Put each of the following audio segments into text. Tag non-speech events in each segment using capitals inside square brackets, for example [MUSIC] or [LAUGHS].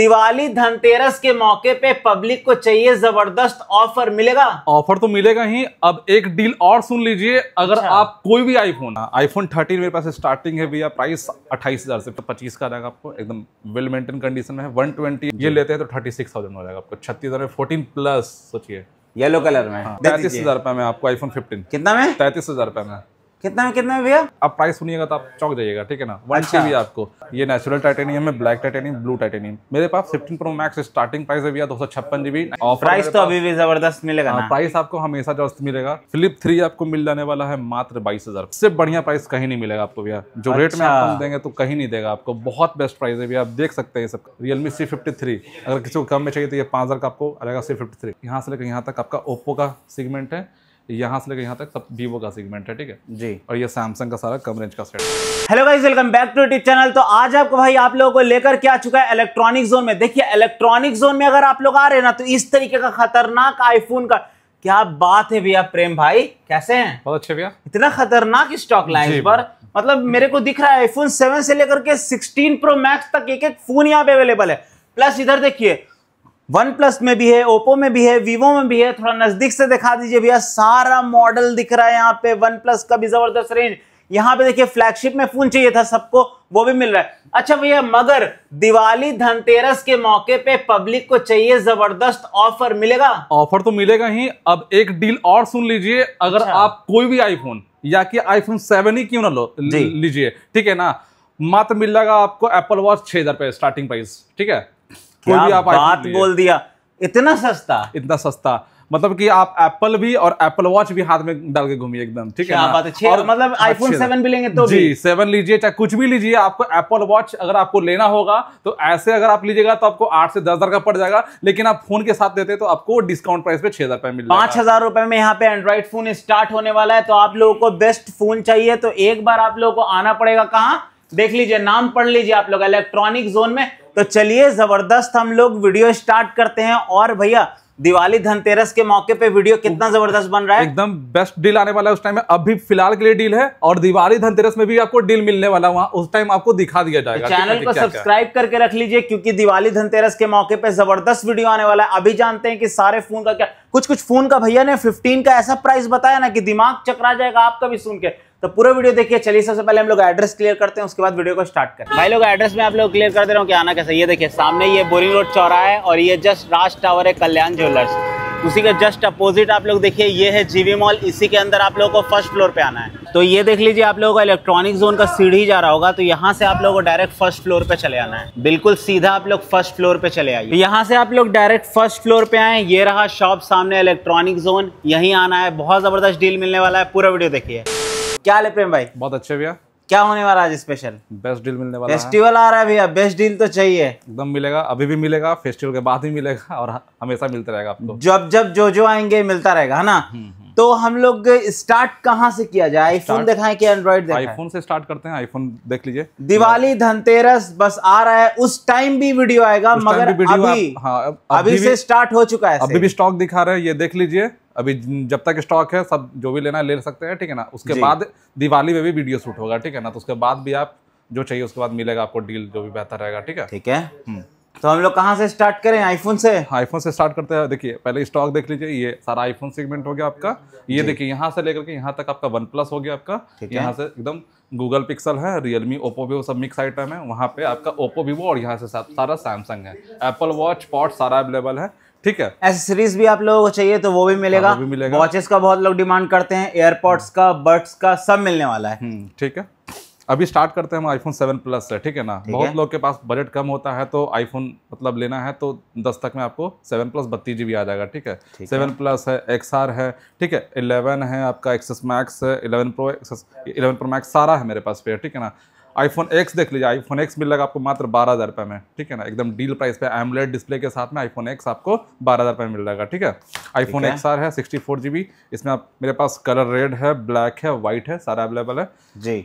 दिवाली धनतेरस के मौके पे पब्लिक को चाहिए जबरदस्त ऑफर मिलेगा ऑफर तो मिलेगा ही अब एक डील और सुन लीजिए अगर अच्छा। आप कोई भी आईफोन आईफोन थर्टीन मेरे पास स्टार्टिंग है भैया प्राइस अट्ठाईस हजार से पच्चीस का रहेगा आपको एकदम वेल मेंटेन कंडीशन में वन ट्वेंटी ये लेते हैं तो थर्टी सिक्स थाउजेंड हो जाएगा आपको छत्तीस हजार में फोर्टीन प्लस सोचिए येलो कलर में पैंतीस हाँ, तैतीस हजार रुपए में आपको आईफोन फिफ्टीन कितना में तैतीस हजार रुपए में कितना में कितना में भैया आप प्राइस सुनिएगा तो आप चौक जाइएगा ठीक है ना वन अच्छा। भी आपको ये नेचुरल टाइटेनियम है ब्लैक टाइटेनियम ब्लू टाइटेनियम मेरे पास 15 प्रो मैक्स स्टार्टिंग प्राइस है भैया दो सौ छप्पन जीबी प्राइस तो अभी भी जबरदस्त मिलेगा हाँ, ना प्राइस आपको हमेशा जबरदस्त मिलेगा फ्लिप थ्री आपको मिल जाने वाला है मात्र बाईस हजार बढ़िया प्राइस कहीं नहीं मिलेगा आपको भैया जो रेट में अच्छा। आप देंगे तो कहीं नहीं देगा आपको बहुत बेस्ट प्राइस है भैया आप देख सकते हैं सब रियलमी सी फिफ्टी थ्री अगर किसी को कम में चाहिए तो ये पांच हजार का आपको अलग सी फिफ्टी थ्री यहाँ से लेकर यहाँ तक आपका ओप्पो का सेगमेंट है यहाँ से लेकर यहाँ तक सब वीवो का सेगमेंट है ठीक है जी और ये सैमसंग का सारा कम रेंज का set hello guys welcome back to YouTube channel तो आज आपको भाई आप लोगों को लेकर क्या चुका है इलेक्ट्रॉनिक जोन में देखिए इलेक्ट्रॉनिक जोन में अगर आप लोग आ रहे हैं ना तो इस तरीके का खतरनाक आईफोन का क्या बात है भैया प्रेम भाई कैसे हैं बहुत अच्छे भैया इतना खतरनाक स्टॉक लाइन पर मतलब मेरे को दिख रहा है आईफोन सेवन से लेकर के सिक्सटीन प्रो मैक्स तक एक एक फोन यहाँ पे अवेलेबल है प्लस इधर देखिए वन प्लस में भी है ओप्पो में भी है वीवो में भी है थोड़ा नजदीक से दिखा दीजिए भैया सारा मॉडल दिख रहा है यहाँ पे वन प्लस का भी जबरदस्त रेंज यहाँ पे देखिए फ्लैगशिप में फोन चाहिए था सबको वो भी मिल रहा है अच्छा भैया मगर दिवाली धनतेरस के मौके पे पब्लिक को चाहिए जबरदस्त ऑफर मिलेगा ऑफर तो मिलेगा ही अब एक डील और सुन लीजिए अगर अच्छा। आप कोई भी आईफोन या कि आईफोन सेवन ही क्यों ना लो लीजिए ठीक है ना मात्र मिल जाएगा आपको एप्पल वॉच छह हजार स्टार्टिंग प्राइस ठीक है क्या भी आप बात बोल दिया इतना सस्ता इतना सस्ता मतलब कि आप एप्पल भी और एप्पल वॉच भी हाथ में डाल के घूमिए एकदम ठीक है बात और मतलब आईफोन सेवन भी लेंगे तो जी सेवन लीजिए चाहे कुछ भी लीजिए आपको एप्पल वॉच अगर आपको लेना होगा तो ऐसे अगर आप लीजिएगा तो आपको आठ से दस हजार का पड़ जाएगा लेकिन आप फोन के साथ देते तो आपको डिस्काउंट प्राइस पे छह हजार रुपए मिल पांच हजार रुपए में यहाँ पे एंड्रॉइड फोन स्टार्ट होने वाला है तो आप लोगों को बेस्ट फोन चाहिए तो एक बार आप लोगों को आना पड़ेगा कहाँ देख लीजिए नाम पढ़ लीजिए आप लोग इलेक्ट्रॉनिक जोन में तो चलिए ज़बरदस्त हम लोग वीडियो स्टार्ट करते हैं और भैया दिवाली धनतेरस के मौके पे वीडियो कितना जबरदस्त बन रहा है एकदम बेस्ट डील आने वाला है उस टाइम में अभी फिलहाल के लिए डील है और दिवाली धनतेरस में भी आपको डील मिलने वाला वहाँ उस टाइम आपको दिखा दिया जाएगा चैनल को सब्सक्राइब करके रख लीजिए क्योंकि दिवाली धनतेरस के मौके पे जबरदस्त वीडियो आने वाला है अभी जानते हैं कि सारे फोन का क्या कुछ कुछ फोन का भैया ने फिफ्टीन का ऐसा प्राइस बताया ना कि दिमाग चकरा जाएगा आपका भी सुन के तो पूरा वीडियो देखिए चलिए सबसे पहले हम लोग एड्रेस क्लियर करते हैं उसके बाद वीडियो को स्टार्ट करते हैं भाई लोग एड्रेस में आप लोग क्लियर कर दे रहा हूँ कि आना कैसे ये देखिए सामने ये बोरिंग रोड चौरा है और ये जस्ट राज टावर है कल्याण ज्वेलर्स उसी के जस्ट अपोजिट आप लोग देखिए ये है जीवी मॉल इसी के अंदर आप लोगों को फर्स्ट फ्लोर पे आना है तो ये देख लीजिए आप लोगों का इलेक्ट्रॉनिक जोन का सीढ़ी जा रहा होगा तो यहाँ से आप लोगों को डायरेक्ट फर्स्ट फ्लोर पे चले आना है बिल्कुल सीधा आप लोग फर्स्ट फ्लोर पे चले आइए यहाँ से आप लोग डायरेक्ट फर्स्ट फ्लोर पे आए ये रहा शॉप सामने इलेक्ट्रॉनिक जोन यहीं आना है बहुत जबरदस्त डील मिलने वाला है पूरा वीडियो देखिए क्या हाल है प्रेम भाई बहुत अच्छे भैया क्या होने वाला आज स्पेशल बेस्ट डील मिलने वाला फेस्टिवल आ रहा है भैया बेस्ट डील तो चाहिए एकदम मिलेगा अभी भी मिलेगा फेस्टिवल के बाद ही मिलेगा और हमेशा मिलता रहेगा आपको जब जब जो जो आएंगे मिलता रहेगा है ना हम्म, हम्म। तो हम लोग स्टार्ट कहाँ से किया जाए आईफोन दिखाएं कि एंड्रॉइड दिखाएं आईफोन से स्टार्ट करते हैं आईफोन देख लीजिए दिवाली धनतेरस बस आ रहा है उस टाइम भी वीडियो आएगा मगर भी वीडियो अभी आप, हाँ, अब, अभी, अभी से स्टार्ट हो चुका है अभी भी स्टॉक दिखा रहे हैं ये देख लीजिए अभी जब तक स्टॉक है सब जो भी लेना है ले सकते हैं ठीक है ना उसके बाद दिवाली में भी वीडियो शूट होगा ठीक है ना तो उसके बाद भी आप जो चाहिए उसके बाद मिलेगा आपको डील जो भी बेहतर रहेगा ठीक है ठीक है हम्म। तो हम लोग कहाँ से स्टार्ट करें आईफोन से आईफोन से स्टार्ट करते हैं देखिए पहले स्टॉक देख लीजिए ये सारा आईफोन सेगमेंट हो गया आपका ये देखिए यहाँ से लेकर के यहाँ तक आपका वन प्लस हो गया आपका यहाँ से एकदम गूगल पिक्सल है रियलमी ओप्पो वीवो सब मिक्स आइटम है वहाँ पे आपका ओप्पो वीवो और यहाँ से सारा सैमसंग है एप्पल वॉच पॉट सारा अवेलेबल है ठीक है एसेसरीज भी आप लोगों को चाहिए तो वो भी मिलेगा हाँ, वो भी मिलेगा वॉचेस का बहुत लोग डिमांड करते हैं एयरपोर्ट्स का बर्ड्स का सब मिलने वाला है हम्म, ठीक है अभी स्टार्ट करते हैं हम आईफोन सेवन प्लस से ठीक है ना बहुत लोग के पास बजट कम होता है तो आईफोन मतलब लेना है तो दस तक में आपको सेवन प्लस बत्तीस जी आ जाएगा ठीक है सेवन प्लस है एक्स है ठीक है इलेवन है आपका एक्सेस मैक्स है eleven pro XS eleven pro max सारा है मेरे पास पे ठीक है ना आईफोन एक्स देख लीजिए आईफोन एक्स मिलेगा आपको मात्र बारह हज़ार रुपये में ठीक है ना एकदम डील प्राइस पे एमलेट डिस्प्ले के साथ में आईफोन एक्स आपको बारह हज़ार रुपये में मिल जाएगा ठीक है आईफोन एक्स आर है सिक्सटी फोर जी बी इसमें आप मेरे पास कलर रेड है ब्लैक है वाइट है सारा अवेलेबल है जी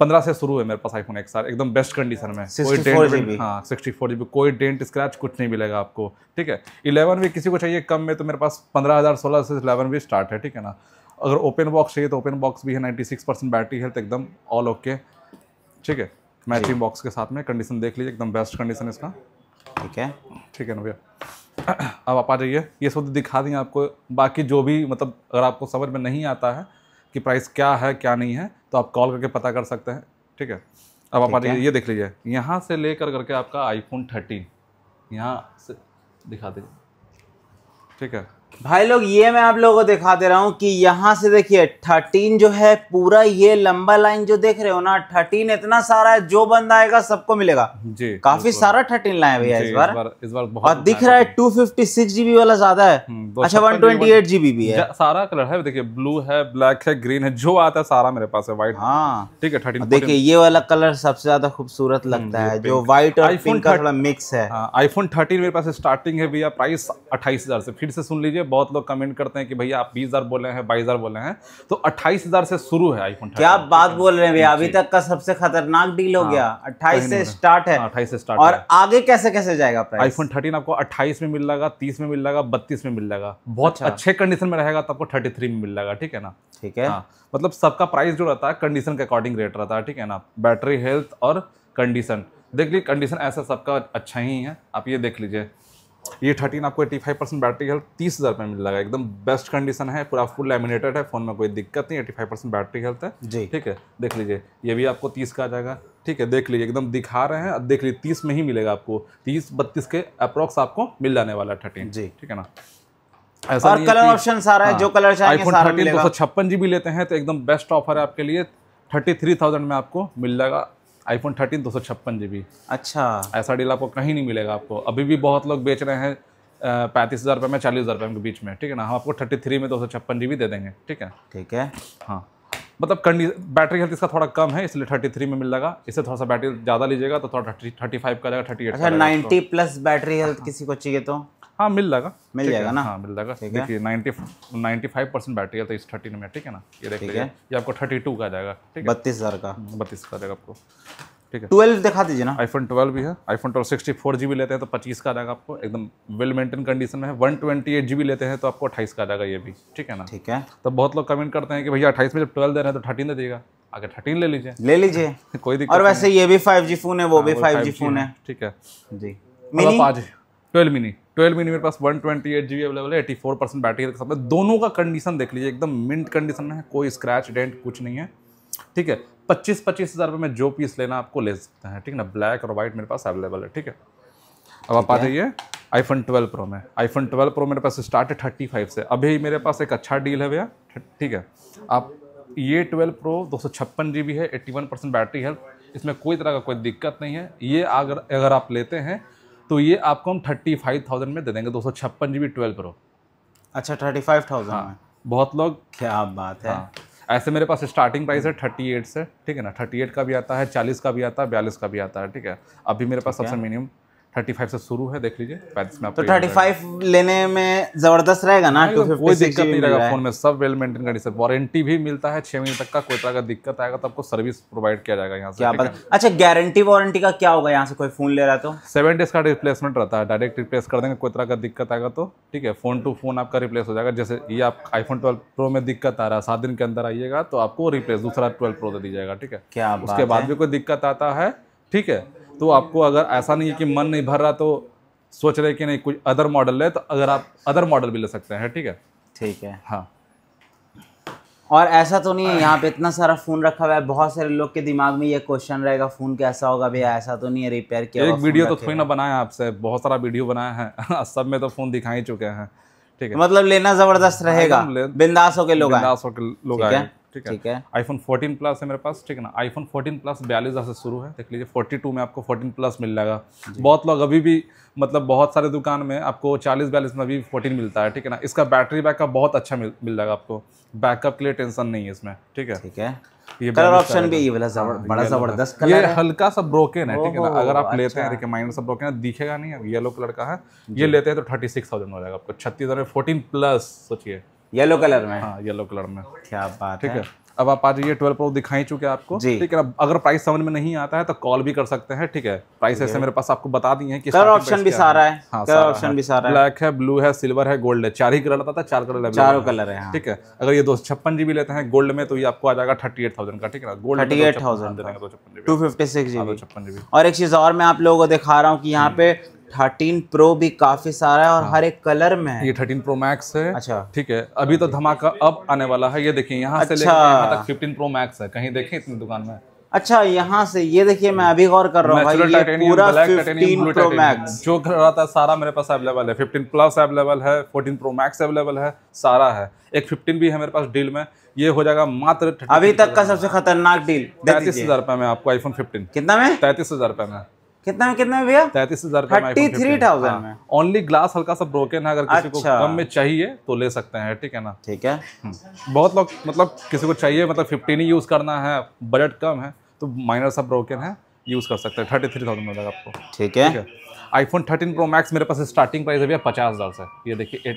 पंद्रह से शुरू है मेरे पास आईफोन एक्स एकदम बेस्ट कंडीशन में कोई डेंट हाँ सिक्सटी फोर जीबी कोई डेंट स्क्रैच कुछ नहीं मिलेगा आपको ठीक है इलेवन भी किसी को चाहिए कम में तो मेरे पास पंद्रह हज़ार सोलह से इलेवन भी स्टार्ट है ठीक है ना अगर ओपन बॉक्स चाहिए तो ओपन बॉक्स भी है ninety six percent battery health एकदम ऑल ओके ठीक है मैचिंग बॉक्स के साथ में कंडीशन देख लीजिए एकदम बेस्ट कंडीशन इसका ठीक है ठीक है ना भैया [CLEARS THROAT] अब आप आ जाइए ये सब तो दिखा दें आपको बाकी जो भी मतलब अगर आपको समझ में नहीं आता है कि प्राइस क्या है क्या नहीं है तो आप कॉल करके पता कर सकते हैं ठीक है अब आप ये, ये देख लीजिए यहाँ से लेकर करके आपका आईफोन थर्टीन यहाँ से दिखा दीजिए ठीक है भाई लोग ये मैं आप लोगों को दिखा दे रहा हूँ कि यहाँ से देखिए थर्टीन जो है पूरा ये लंबा लाइन जो देख रहे हो ना थर्टीन इतना सारा है जो बंदा आएगा सबको मिलेगा जी काफी सारा थर्टीन लाइन भैया इस बार इस बार, बहुत और दिख रहा है टू फिफ्टी सिक्स जीबी वाला ज्यादा है हम्म, अच्छा वन ट्वेंटी एट जीबी भी है सारा कलर है देखिये ब्लू है ब्लैक है ग्रीन है जो आता है सारा मेरे पास है व्हाइट हाँ ठीक है थर्टीन देखिये ये वाला कलर सबसे ज्यादा खूबसूरत हम्म, लगता है जो व्हाइट और पिंक का थोड़ा मिक्स है आईफोन हाँ, थर्टीन मेरे पास स्टार्टिंग है भैया प्राइस अट्ठाईस हजार से फिर से सुन लीजिए लीजिए बहुत लोग कमेंट करते हैं कि भैया आप बीस हज़ार बोले हैं बाईस हज़ार बोले हैं तो अट्ठाईस हज़ार से शुरू है आईफोन क्या आप बात बोल रहे हैं भैया अभी तक का सबसे खतरनाक डील हो हाँ, गया हाँ, अट्ठाईस से स्टार्ट है अट्ठाईस से स्टार्ट और आगे कैसे कैसे जाएगा आईफोन थर्टीन आपको अट्ठाईस में मिल जाएगा तीस में मिल जाएगा बत्तीस में मिल जाएगा बहुत अच्छा। अच्छे कंडीशन में रहेगा तो आपको थर्टी थ्री में मिल जाएगा ठीक है ना ठीक है हाँ, मतलब सबका प्राइस जो रहता है कंडीशन के अकॉर्डिंग रेट रहता है ठीक है ना बैटरी हेल्थ और कंडीशन देख लीजिए कंडीशन ऐसा सबका अच्छा ही है आप ये देख लीजिए ये थर्टीन आपको eighty five percent battery health तीस हज़ार रुपये मिल जाएगा एकदम बेस्ट कंडीशन है पूरा फुल लेमिनेटेड है फोन में कोई दिक्कत नहीं eighty five percent battery health है जी ठीक है देख लीजिए ये भी आपको तीस का आ जाएगा ठीक है देख लीजिए एकदम दिखा रहे हैं देख लीजिए तीस में ही मिलेगा आपको तीस बत्तीस के अप्रोक्स आपको मिल जाने वाला है थर्टीन जी ठीक है ना ऐसा और कलर ऑप्शन सारा है जो कलर चाहिए आईफोन थर्टीन दो सौ छप्पन जी भी लेते हैं तो एकदम बेस्ट ऑफर है आपके लिए थर्टी थ्री थाउजेंड में आपको मिल जाएगा आईफोन थर्टीन दो सौ छप्पन जी बी अच्छा ऐसा डील आपको कहीं नहीं मिलेगा आपको अभी भी बहुत लोग बेच रहे हैं पैंतीस हज़ार रुपये में चालीस हज़ार रुपये के बीच में ठीक है ना हम आपको थर्टी थ्री में दो सौ छप्पन जी बी दे देंगे ठीक है ठीक है हाँ मतलब कंडी बैटरी हेल्थ इसका थोड़ा कम है इसलिए थर्टी थ्री में मिल लगा इससे थोड़ा सा बैटरी ज़्यादा लीजिएगा तो थोड़ा थर्टी फाइव का जाएगा thirty eight ninety plus battery health किसी को चाहिए तो हाँ मिल जाएगा मिल जाएगा ना हाँ मिल जाएगा देखिए नाइन्टी फाइव परसेंट बैटरी है तो इस थर्टीन में ठीक है ना ये देख लीजिए ये आपको थर्टी टू का जाएगा ठीक है बत्तीस हज़ार का हम्म, बत्तीस का जाएगा आपको ठीक है ट्वेल्व दिखा दीजिए ना आईफोन ट्वेल्व भी है iPhone twelve sixty four G B लेते हैं तो पच्चीस का जाएगा आपको एकदम वेल मेंटेन कंडीशन में है one twenty eight G B लेते हैं तो आपको अट्ठाईस का जाएगा ये भी ठीक है ना ठीक है तो बहुत लोग कमेंट करते हैं कि भैया अट्ठाईस में जब ट्वेल्व दे रहे हैं तो थर्टीन दे दीजिएगा आगे थर्टीन ले लीजिए ले लीजिए [LAUGHS] कोई दिक्कत और वैसे ये भी फाइव जी फोन है वो हाँ, भी फाइव जी फोन है ठीक है जी mini twelve mini twelve mini मेरे पास one twenty eight G available है एटी फोर परसेंट बैटरी के साथ में दोनों का कंडीशन देख लीजिए एकदम मिंट कंडीशन है कोई स्क्रैच डेंट कुछ नहीं है ठीक है पच्चीस पच्चीस हज़ार रुपये में जो पीस लेना आपको ले सकते हैं ठीक है ना ब्लैक और वाइट मेरे पास अवेलेबल है ठीक है अब आप आ जाइए आई फोन ट्वेल्व प्रो में आई फोन ट्वेल्व प्रो मेरे पास स्टार्ट है थर्टी फाइव से अभी मेरे पास एक अच्छा डील है भैया ठीक है आप ये ट्वेल्व प्रो दो सौ छप्पन जी बी है एट्टी वन परसेंट बैटरी है इसमें कोई तरह का कोई दिक्कत नहीं है ये अगर अगर आप लेते हैं तो ये आपको हम थर्टी फाइव थाउजेंड में दे देंगे दो सौ छप्पन जी बी ट्वेल्व प्रो अच्छा थर्टी फाइव थाउजेंड हाँ बहुत लोग क्या बात है हाँ, ऐसे मेरे पास स्टार्टिंग प्राइस है थर्टी एट से ठीक है ना थर्टी एट का भी आता है चालीस का भी आता है बयालीस का भी आता है ठीक है अभी मेरे पास सबसे मिनिमम थर्टी फाइव से शुरू है देख लीजिए पैंतीस में तो थर्टी फाइव लेने में जबरदस्त रहेगा ना टू कोई दिक्कत नहीं रहेगा फोन में सब वेल मेंटेन सर वारंटी भी मिलता है छह महीने तक का कोई तरह का दिक्कत आएगा तो आपको सर्विस प्रोवाइड किया जाएगा यहाँ से क्या बात अच्छा गारंटी वारंटी का क्या होगा यहाँ से कोई फोन ले रहा तो सेवन डेज का रिप्लेसमेंट रहता है डायरेक्ट रिप्लेस कर देंगे कोई तरह का दिक्कत आएगा तो ठीक है फोन टू फोन आपका रिप्लेस हो जाएगा जैसे ये आप आईफोन ट्वेल्व प्रो में दिक्कत आ रहा है सात दिन के अंदर आइएगा तो आपको रिप्लेस दूसरा ट्वेल्व प्रो दे दी जाएगा ठीक है क्या उसके बाद भी कोई दिक्कत आता है ठीक है तो आपको अगर ऐसा नहीं है कि मन नहीं भर रहा तो सोच रहे कि नहीं कुछ अदर मॉडल ले तो अगर आप अदर मॉडल भी ले सकते हैं ठीक है ठीक है हाँ और ऐसा तो नहीं है यहाँ पे इतना सारा फ़ोन रखा हुआ है बहुत सारे लोग के दिमाग में ये क्वेश्चन रहेगा फ़ोन कैसा होगा भैया ऐसा तो नहीं है रिपेयर किया एक वीडियो तो थोड़ी ना बनाया आपसे बहुत सारा वीडियो बनाया है [LAUGHS] सब में तो फ़ोन दिखाई चुके हैं ठीक है मतलब लेना ज़बरदस्त हाँ, रहेगा बिंदास होके लोग बिंदास होके लोग आए ठीक है ठीक है आईफोन 14 प्लस है मेरे पास ठीक है ना आईफोन 14 प्लस बयालीस हज़ार से शुरू है देख लीजिए 42 में आपको 14 प्लस मिल जाएगा बहुत लोग अभी भी मतलब बहुत सारे दुकान में आपको 40 बयालीस में अभी 14 मिलता है ठीक है ना इसका बैटरी बैकअप बहुत अच्छा मिल मिल जाएगा आपको बैकअप के लिए टेंशन नहीं है इसमें ठीक है ठीक है ये कलर ऑप्शन भी ये वाला जबर, बड़ा जबरदस्त कलर ये हल्का सा ब्रोकन है ठीक है ना अगर आप अच्छा। लेते हैं माइनर सा ब्रोकन है दिखेगा नहीं येलो कलर का है ये लेते हैं तो थर्टी सिक्स थाउजेंड हो जाएगा आपको छत्तीस हज़ार में फोर्टीन प्लस सोचिए येलो कलर में हाँ येलो कलर में क्या बात ठीक है अब आप आ जाइए ट्वेल्व प्रो दिखाई चुके आपको ठीक है अगर प्राइस समझ में नहीं आता है तो कॉल भी कर सकते हैं ठीक है प्राइस ऐसे मेरे पास आपको बता दिए हैं कि कलर ऑप्शन हाँ, हाँ। भी सारा है कलर ऑप्शन भी सारा है ब्लैक है ब्लू है सिल्वर है गोल्ड है चार ही कलर आता था चार कलर चारों कलर है हाँ। ठीक है अगर ये दो छप्पन जीबी लेते हैं गोल्ड में तो ये आपको आ जाएगा थर्टी एट थाउजेंड का ठीक है gold thirty eight thousand two fifty six GB और एक चीज और मैं आप लोगों को दिखा रहा हूँ की यहाँ पे थर्टीन प्रो भी काफी सारा है और हाँ। हर एक कलर में है ये थर्टीन प्रो मैक्स है अच्छा ठीक है अभी तो धमाका अब आने वाला है ये देखिए यहाँ से लेकर फिफ्टीन प्रो मैक्स है कहीं देखे इतनी दुकान में अच्छा यहाँ से ये देखिए मैं हाँ। अभी गौर कर रहा हूँ पूरा प्रो मैक्स जो कर रहा था सारा मेरे पास अवेलेबल है 15 प्लस अवेलेबल है 14 प्रो मैक्स अवेलेबल है सारा है एक 15 भी है मेरे पास डील में ये हो जाएगा मात्र अभी तक का सबसे खतरनाक डील पैंतीस हजार रुपए में आपको आईफोन 15 कितना में तैतीस हजार रुपए में कितना में कितना में भैया तैतीस हजार थर्टी थ्री थाउजेंड में ओनली ग्लास हल्का सा ब्रोकन है अगर किसी अच्छा। को कम में चाहिए तो ले सकते हैं ठीक है ना ठीक है हम्म। बहुत लोग मतलब किसी को चाहिए मतलब फिफ्टीन ही यूज करना है बजट कम है तो माइनर सा ब्रोकन है यूज कर सकते हैं थर्टी थ्री थाउजेंड मिलेगा आपको ठीक है आईफोन थर्टीन प्रो मैक्स मेरे पास स्टार्टिंग प्राइस है भैया पचास हजार से ये देखिए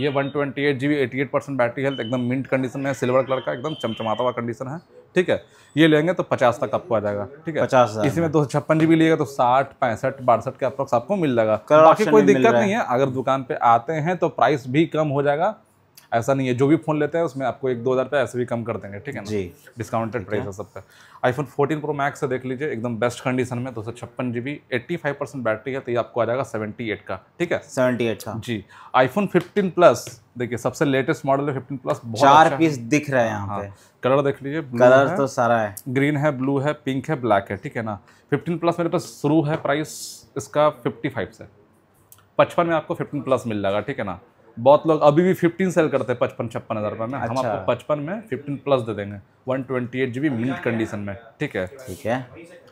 ये one twenty eight G B eighty eight percent battery है एकदम मिंट कंडीशन में सिल्वर कलर का एकदम चमचमाता हुआ कंडीशन है ठीक है ये लेंगे तो पचास तक आपको आ जाएगा ठीक है पचास इसी में दो सौ छप्पन जीबी लीजिएगा तो साठ पैंसठ बासठ के अप्रोक्स आपको मिल जाएगा बाकी कोई दिक्कत नहीं है अगर दुकान पे आते हैं तो प्राइस भी कम हो जाएगा ऐसा नहीं है जो भी फ़ोन लेते हैं उसमें आपको एक दो हज़ार रुपये ऐसे भी कम कर देंगे ठीक है ना जी डिस्काउंटेड प्राइस है सब पे आईफोन फोर्टीन प्रो मैक्स देख लीजिए एकदम बेस्ट कंडीशन में दो सौ छप्पन G B eighty five percent battery है तो ये आपको आ जाएगा सेवेंटी एट का ठीक है सेवेंटी एट का जी आईफोन फिफ्टीन प्लस देखिए सबसे लेटेस्ट मॉडल है फिफ्टीन प्लस चार अच्छा पीस दिख रहे हैं यहाँ हाँ। कलर देख लीजिए कलर तो सारा है ग्रीन है ब्लू है पिंक है ब्लैक है ठीक है ना फिफ्टीन प्लस मेरे पास शुरू है प्राइस इसका फिफ्टी फाइव से पचपन में आपको फिफ्टीन प्लस मिल जाएगा ठीक है ना बहुत लोग अभी भी फिफ्टीन सेल करते हैं पचपन छप्पन हज़ार रुपये में अच्छा। हम आपको पचपन में फिफ्टीन प्लस दे देंगे one twenty eight G B mint condition में ठीक है ठीक है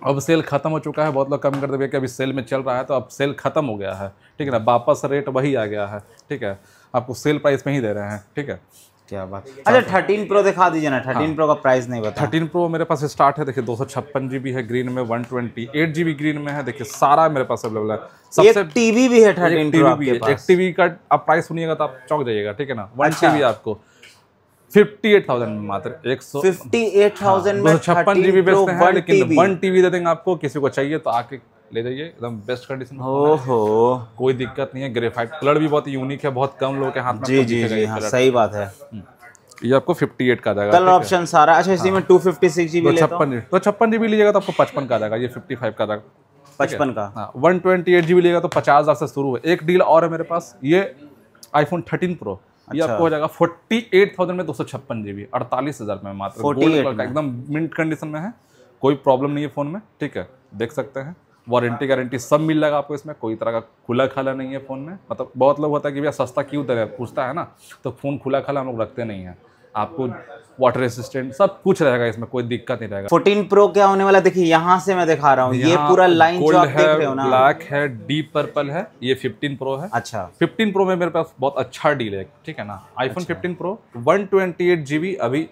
अब सेल खत्म हो चुका है बहुत लोग कम कर देंगे कि अभी सेल में चल रहा है तो अब सेल खत्म हो गया है ठीक है ना वापस रेट वही आ गया है ठीक है आपको सेल प्राइस में ही दे रहे हैं ठीक है क्या बात अच्छा थर्टीन अच्छा, प्रो दिखा दीजिए ना थर्टीन प्रो हाँ। का प्राइस नहीं बता थर्टीन प्रो मेरे पास स्टार्ट है देखिए दो सौ छप्पन जीबी है ग्रीन में one twenty eight GB green में है देखिए सारा मेरे पास अवेलेबल है सबसे टीवी भी है थर्टीन टीवी भी है एक टीवी का आप प्राइस सुनिएगा तो आप चौक जाइएगा ठीक है ना वन टीवी अच्छा। आपको मात्र हाँ, छप्पन जीबी लेकिन वन टीवी दे देंगे आपको किसी को चाहिए तो आके ले जाइए एकदम बेस्ट कंडीशन ओहो कोई दिक्कत नहीं है ग्रेफाइट कलर भी बहुत यूनिक है बहुत कम लोग के हाथ में जी जी जी हाँ, सही बात है हम्म। ये आपको 58 का जाएगा कलर ऑप्शन सारा अच्छा इसी में 256 जीबी लेता हूं तो 56 तो। जीबी तो लीजिएगा तो आपको 55 का जाएगा ये 55 का जाएगा पचपन का वन ट्वेंटी एट जीबी लीजिएगा तो पचास हजार से शुरू है एक डील और है मेरे पास ये आईफोन थर्टीन प्रो ये अच्छा। आपको हो जाएगा फोर्टी एट थाउजेंड में दो सौ छप्पन जीबी अड़तालीस हजार में मात्र एकदम मिंट कंडीशन में है कोई प्रॉब्लम नहीं है फोन में ठीक है देख सकते हैं वारंटी गारंटी सब मिल जाएगा आपको इसमें कोई तरह का खुला खाला नहीं है फ़ोन में मतलब बहुत लोग होता है कि भैया सस्ता क्यों दे पूछता है ना तो फ़ोन खुला खाला हम लोग रखते नहीं हैं आपको वाटर रेसिस्टेंट सब कुछ रहेगा इसमें कोई दिक्कत नहीं रहेगा 14 प्रो क्या होने वाला देखिए यहाँ से मैं दिखा रहा हूँ ये पूरा लाइन जो आप देख रहे हो ना ब्लैक है डीप पर्पल है ये 15 प्रो है अच्छा 15 प्रो में मेरे पास बहुत अच्छा डील है ठीक है ना आईफोन अच्छा। 15 प्रो वन जीबी अभी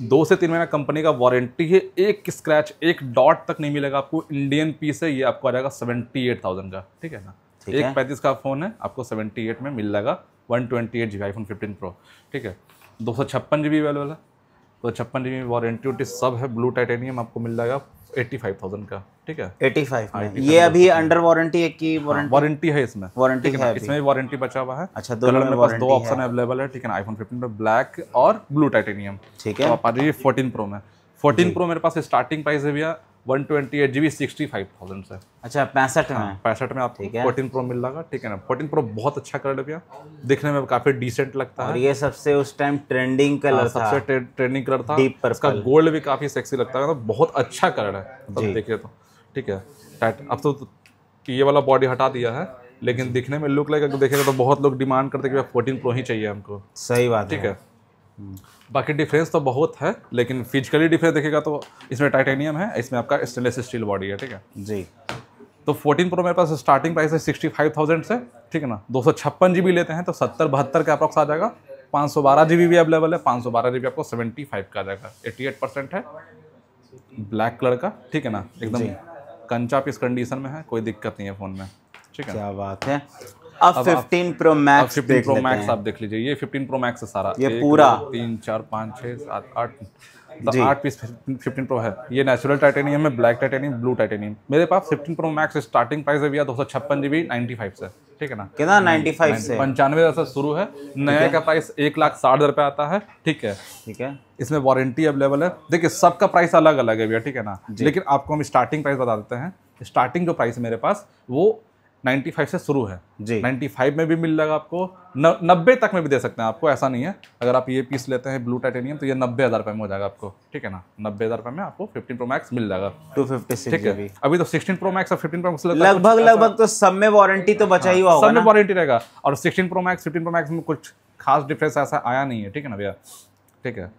दो से तीन महीना कंपनी का वारंटी है एक स्क्रैच एक डॉट तक नहीं मिलेगा आपको इंडियन पीस है ये आपको आ जाएगा सेवेंटी एट थाउजेंड का ठीक है ना एक पैंतीस का फ़ोन है आपको सेवेंटी एट में मिल जाएगा one twenty eight G iPhone fifteen pro ठीक है दो सौ छप्पन जी बी अवेलेबल है तो छप्पन जी बी वारंटी सब है ब्लू टाइटेनियम आपको मिल जाएगा एट्टी फाइव थाउजेंड का ठीक है 85 में ये अभी अंडर वारंटी है वारंटी हाँ, वारंटी है इसमें वारंटी है इसमें वारंटी बचा हुआ है अच्छा दो दो ऑप्शन अवेलेबल है ठीक है आईफोन 15 में ब्लैक और ब्लू टाइटेनियम ठीक है तो आप आ जाइए 14 प्रो में 14 प्रो मेरे पास स्टार्टिंग प्राइस है भैया one twenty eight sixty five thousand से अच्छा पैंसठ में हाँ, पैंसठ में आपको फोर्टीन प्रो मिल जाएगा ठीक है ना फोर्टीन प्रो बहुत अच्छा कलर भैया दिखने में काफी डिसेंट लगता है ये सबसे उस टाइम ट्रेंडिंग कलर आ, सबसे ट्रेंडिंग कलर था इसका गोल्ड भी काफी सेक्सी लगता है तो बहुत अच्छा कलर है देखिए तो ठीक है टाइट अब तो ये वाला बॉडी हटा दिया है लेकिन दिखने में लुक लाइक देखेगा तो बहुत लोग डिमांड करते कि फोर्टीन प्रो ही चाहिए हमको सही बात ठीक है बाकी डिफरेंस तो बहुत है लेकिन फिजिकली डिफरेंस देखेगा तो इसमें टाइटेनियम है इसमें आपका स्टेनलेस स्टील बॉडी है ठीक है जी तो 14 प्रो मेरे पास स्टार्टिंग प्राइस है सिक्सटी फाइव थाउजेंड से ठीक है ना दो सौ छप्पन जी बी लेते हैं तो सत्तर बहत्तर का अप्रॉक्स आ जाएगा पाँच सौ बारह जी बी भी अवेलेबल है पाँच सौ बारह जी बी आपको सेवेंटी फाइव का आ जाएगा एट्टी एट परसेंट है ब्लैक कलर का ठीक है ना एकदम कंचा पीस कंडीशन में है कोई दिक्कत नहीं है फ़ोन में ठीक है क्या बात है अब 15 प्रो मैक्स 15 प्रो मैक्स आप देख लीजिए ये 15 प्रो मैक्स है सारा ये पूरा तीन चार पाँच छः सात आठ आठ पीस फिफ्टीन प्रो है ये नेचुरल टाइटेनियम है ब्लैक टाइटेनियम ब्लू टाइटेनियम मेरे पास fifteen pro max starting price है भैया दो सौ छप्पन जी बी नाइन्टी फाइव से ठीक है ना कितना 95 से पंचानवे हज़ार से शुरू है नया का प्राइस एक लाख साठ हज़ार रुपया आता है ठीक है ठीक है इसमें वारंटी अवेलेबल है देखिए सबका प्राइस अलग अलग है भैया ठीक है ना लेकिन आपको हम स्टार्टिंग प्राइस बता देते हैं स्टार्टिंग जो प्राइस है मेरे पास वो 95 से शुरू है जी 95 में भी मिल जाएगा आपको नब्बे तक में भी दे सकते हैं आपको ऐसा नहीं है अगर आप ये पीस लेते हैं ब्लू टाइटेनियम तो ये नब्बे हज़ार रुपये में हो जाएगा आपको ठीक है ना नब्बे हज़ार रुपये में आपको 15 प्रो मैक्स मिल जाएगा टू फिफ्टी ठीक है अभी तो 16 प्रो मैक्स और 15 प्रो मैक्स लगभग लगभग तो सब में वारंटी तो बचा ही हुआ हाँ, सब में वारंटी रहेगा और sixteen pro max fifteen pro max में कुछ खास डिफरेंस ऐसा आया नहीं है ठीक है ना भैया ठीक है